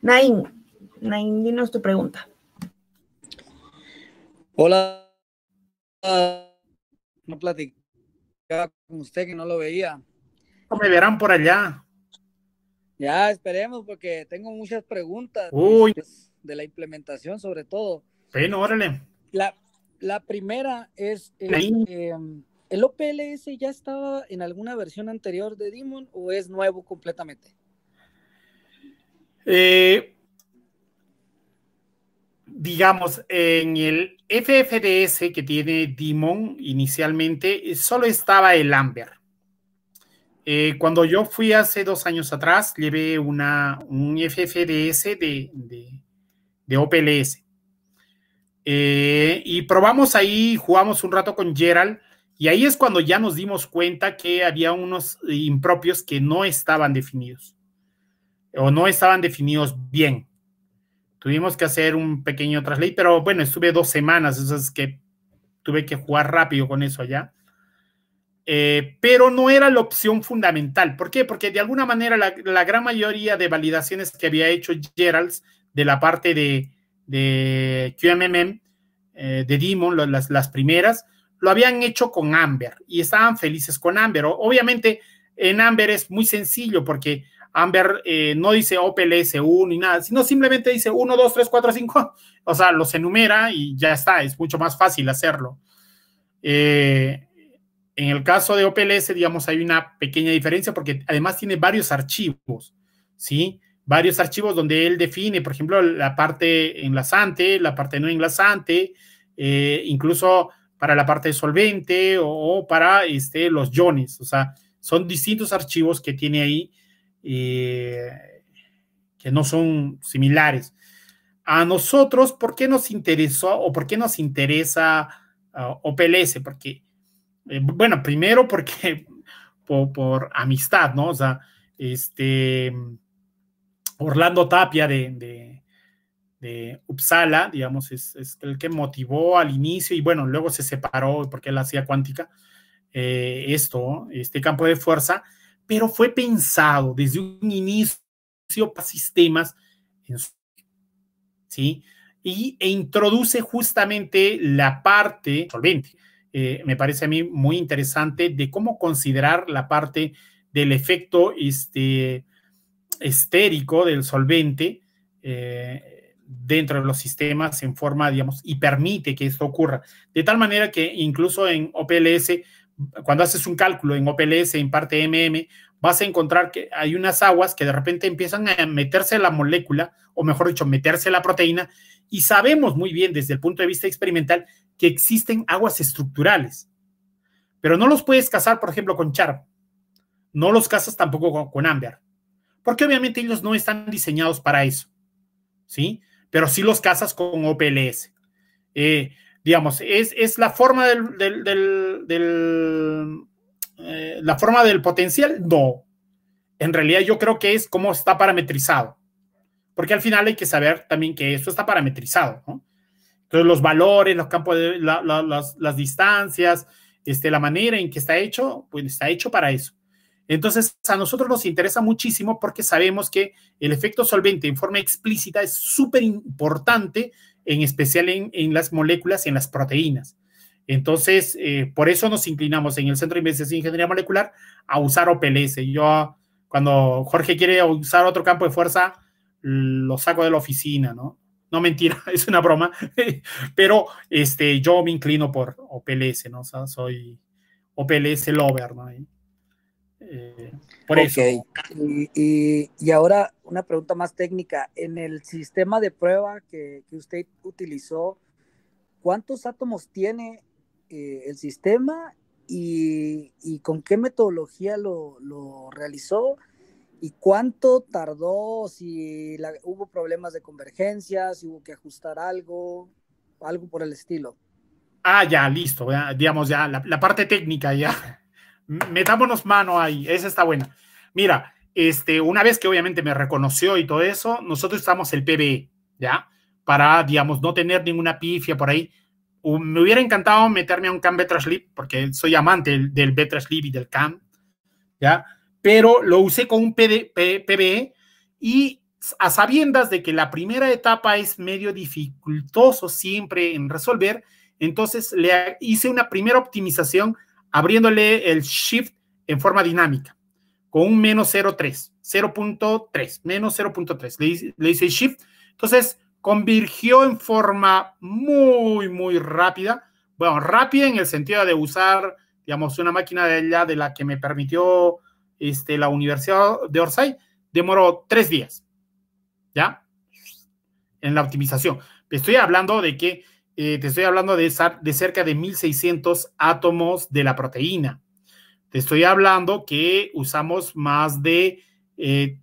Nain, Nain, dinos tu pregunta. Hola. No platicaba con usted que no lo veía. me verán por allá. Ya, esperemos porque tengo muchas preguntas de la implementación sobre todo. Bueno, órale. La, primera es... Em, ¿El OPLS ya estaba en alguna versión anterior de Demon o es nuevo completamente? Eh, digamos, en el FFDS que tiene Demon inicialmente, eh, solo estaba el Amber. Eh, cuando yo fui hace dos años atrás, llevé un FFDS de, de, OPLS. y probamos ahí, jugamos un rato con Gerald y ahí es cuando ya nos dimos cuenta que había unos impropios que no estaban definidos o no estaban definidos bien. Tuvimos que hacer un pequeño trasley pero bueno, estuve dos semanas, entonces es que tuve que jugar rápido con eso allá. Eh, pero no era la opción fundamental. ¿Por qué? Porque de alguna manera la, gran mayoría de validaciones que había hecho Geralds de la parte de, de eh, de Demon, las, las primeras, lo habían hecho con Amber y estaban felices con Amber. Obviamente en Amber es muy sencillo porque Amber eh, no dice OPLS1 ni nada, sino simplemente dice 1, 2, 3, 4, 5, o sea, los enumera y ya está, es mucho más fácil hacerlo. Eh, en el caso de OPLS, digamos, hay una pequeña diferencia porque además tiene varios archivos, ¿sí? Varios archivos donde él define, por ejemplo, la parte enlazante, la parte no enlazante, eh, incluso para la parte de solvente o, para este, los jones, O sea, son distintos archivos que tiene ahí eh, que no son similares. A nosotros, ¿por qué nos interesó o por qué nos interesa ah, OPLS? Porque, eh, bueno, primero porque por, amistad, ¿no? O sea, este, Orlando Tapia de de Uppsala, digamos, es, el que motivó al inicio y bueno, luego se separó porque él hacía cuántica, eh, esto, este campo de fuerza, pero fue pensado desde un inicio para sistemas, ¿sí? Y, e introduce justamente la parte solvente. Eh, me parece a mí muy interesante de cómo considerar la parte del efecto este, estérico del solvente. Eh, dentro de los sistemas en forma, digamos, y permite que esto ocurra. De tal manera que incluso en OPLS, cuando haces un cálculo en OPLS, en parte MM, vas a encontrar que hay unas aguas que de repente empiezan a meterse la molécula, o mejor dicho, meterse la proteína, y sabemos muy bien desde el punto de vista experimental que existen aguas estructurales, pero no los puedes casar por ejemplo, con char, no los casas tampoco con, AMBER, porque obviamente ellos no están diseñados para eso, ¿sí? pero sí los casas con OPLS. Eh, digamos, es, la forma del, eh, la forma del potencial, no. En realidad yo creo que es cómo está parametrizado, porque al final hay que saber también que esto está parametrizado, ¿no? Entonces los valores, los campos, de, las, las, distancias, este, la manera en que está hecho, pues está hecho para eso. Entonces, a nosotros nos interesa muchísimo porque sabemos que el efecto solvente en forma explícita es súper importante, en especial en, las moléculas, y en las proteínas. Entonces, eh, por eso nos inclinamos en el Centro de Investigación de Ingeniería Molecular a usar OPLS. Yo, cuando Jorge quiere usar otro campo de fuerza, lo saco de la oficina, ¿no? No mentira, es una broma, pero este, yo me inclino por OPLS, ¿no? soy OPLS lover, ¿no? Eh, por eso. Y, ahora una pregunta más técnica. En el sistema de prueba que, usted utilizó, ¿cuántos átomos tiene eh, el sistema y, con qué metodología lo, realizó? ¿Y cuánto tardó? Si hubo problemas de convergencia, si hubo que ajustar algo, algo por el estilo. Ah, ya, listo. digamos, ya la parte técnica ya metámonos mano ahí, esa está buena. Mira, este, una vez que obviamente me reconoció y todo eso, nosotros usamos el PBE, ¿ya? Para, digamos, no tener ninguna pifia por ahí. Me hubiera encantado meterme a un CAM Betra porque soy amante del, del Betra y del CAM, ¿ya? Pero lo usé con un PBE y a sabiendas de que la primera etapa es medio dificultoso siempre en resolver, entonces le hice una primera optimización abriéndole el shift en forma dinámica con un menos 0.3, 0.3, menos 0.3. Le, hice shift. Entonces, convirtió en forma muy, muy rápida. Bueno, rápida en el sentido de usar, digamos, una máquina de ella de la que me permitió este, la Universidad de Orsay. Demoró tres días, ¿ya? En la optimización. Estoy hablando de que eh, te estoy hablando de, cerca de 1600 átomos de la proteína. Te estoy hablando que usamos más de eh,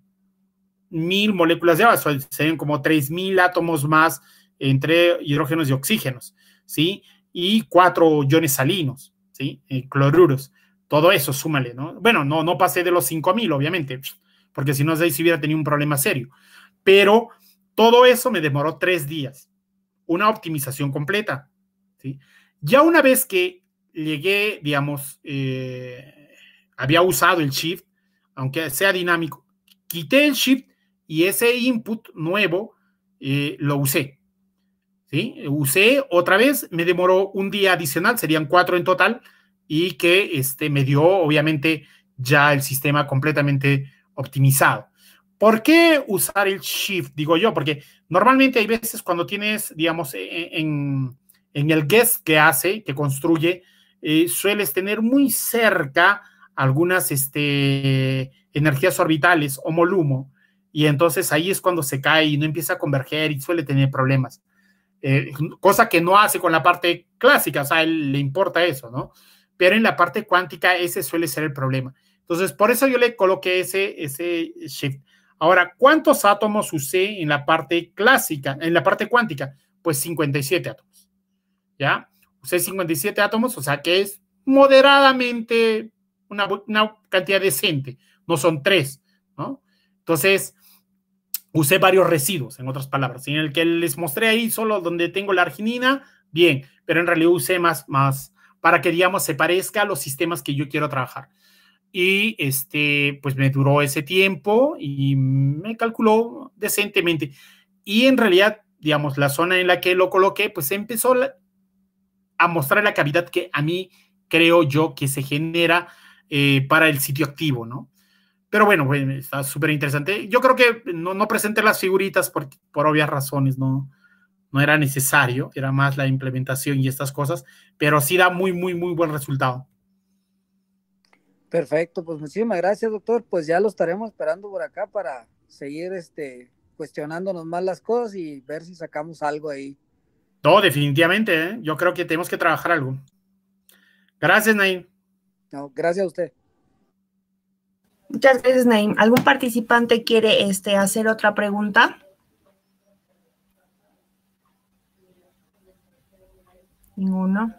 mil moléculas de agua, serían como 3000 átomos más entre hidrógenos y oxígenos, ¿sí? Y cuatro iones salinos, ¿sí? Eh, cloruros. Todo eso, súmale, ¿no? Bueno, no, no pasé de los 5000, obviamente, porque si no, ahí sí hubiera tenido un problema serio. Pero todo eso me demoró tres días una optimización completa. ¿sí? Ya una vez que llegué, digamos, eh, había usado el shift, aunque sea dinámico, quité el shift y ese input nuevo eh, lo usé. ¿sí? Usé otra vez, me demoró un día adicional, serían cuatro en total, y que este, me dio, obviamente, ya el sistema completamente optimizado. ¿Por qué usar el shift? Digo yo, porque normalmente hay veces cuando tienes, digamos, e, e, en, el guest que hace, que construye, eh, sueles tener muy cerca algunas este, energías orbitales o molumo, y entonces ahí es cuando se cae y no empieza a converger y suele tener problemas. Eh, cosa que no hace con la parte clásica, o sea, él, le importa eso, ¿no? Pero en la parte cuántica ese suele ser el problema. Entonces, por eso yo le coloqué ese, ese shift. Ahora, ¿cuántos átomos usé en la parte clásica, en la parte cuántica? Pues 57 átomos. ¿Ya? Usé 57 átomos, o sea que es moderadamente una, cantidad decente, no son tres, ¿no? Entonces, usé varios residuos, en otras palabras. En el que les mostré ahí solo donde tengo la arginina, bien, pero en realidad usé más, más para que, digamos, se parezca a los sistemas que yo quiero trabajar y este, pues me duró ese tiempo y me calculó decentemente. Y en realidad, digamos, la zona en la que lo coloqué, pues empezó a mostrar la cavidad que a mí creo yo que se genera eh, para el sitio activo, ¿no? Pero bueno, bueno está súper interesante. Yo creo que no, no presenté las figuritas por, por obvias razones, no, no era necesario, era más la implementación y estas cosas, pero sí da muy, muy, muy buen resultado. Perfecto, pues muchísimas gracias, doctor. Pues ya lo estaremos esperando por acá para seguir este, cuestionándonos más las cosas y ver si sacamos algo ahí. No, definitivamente, ¿eh? yo creo que tenemos que trabajar algo. Gracias, Naim. No, gracias a usted. Muchas gracias, Naim. ¿Algún participante quiere este, hacer otra pregunta? Ninguno.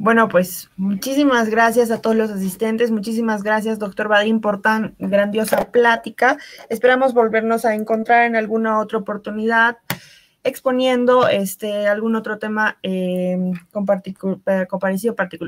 Bueno, pues muchísimas gracias a todos los asistentes, muchísimas gracias, doctor Badín, por tan grandiosa plática. Esperamos volvernos a encontrar en alguna otra oportunidad exponiendo este, algún otro tema con, eh, con eh, parecido particular.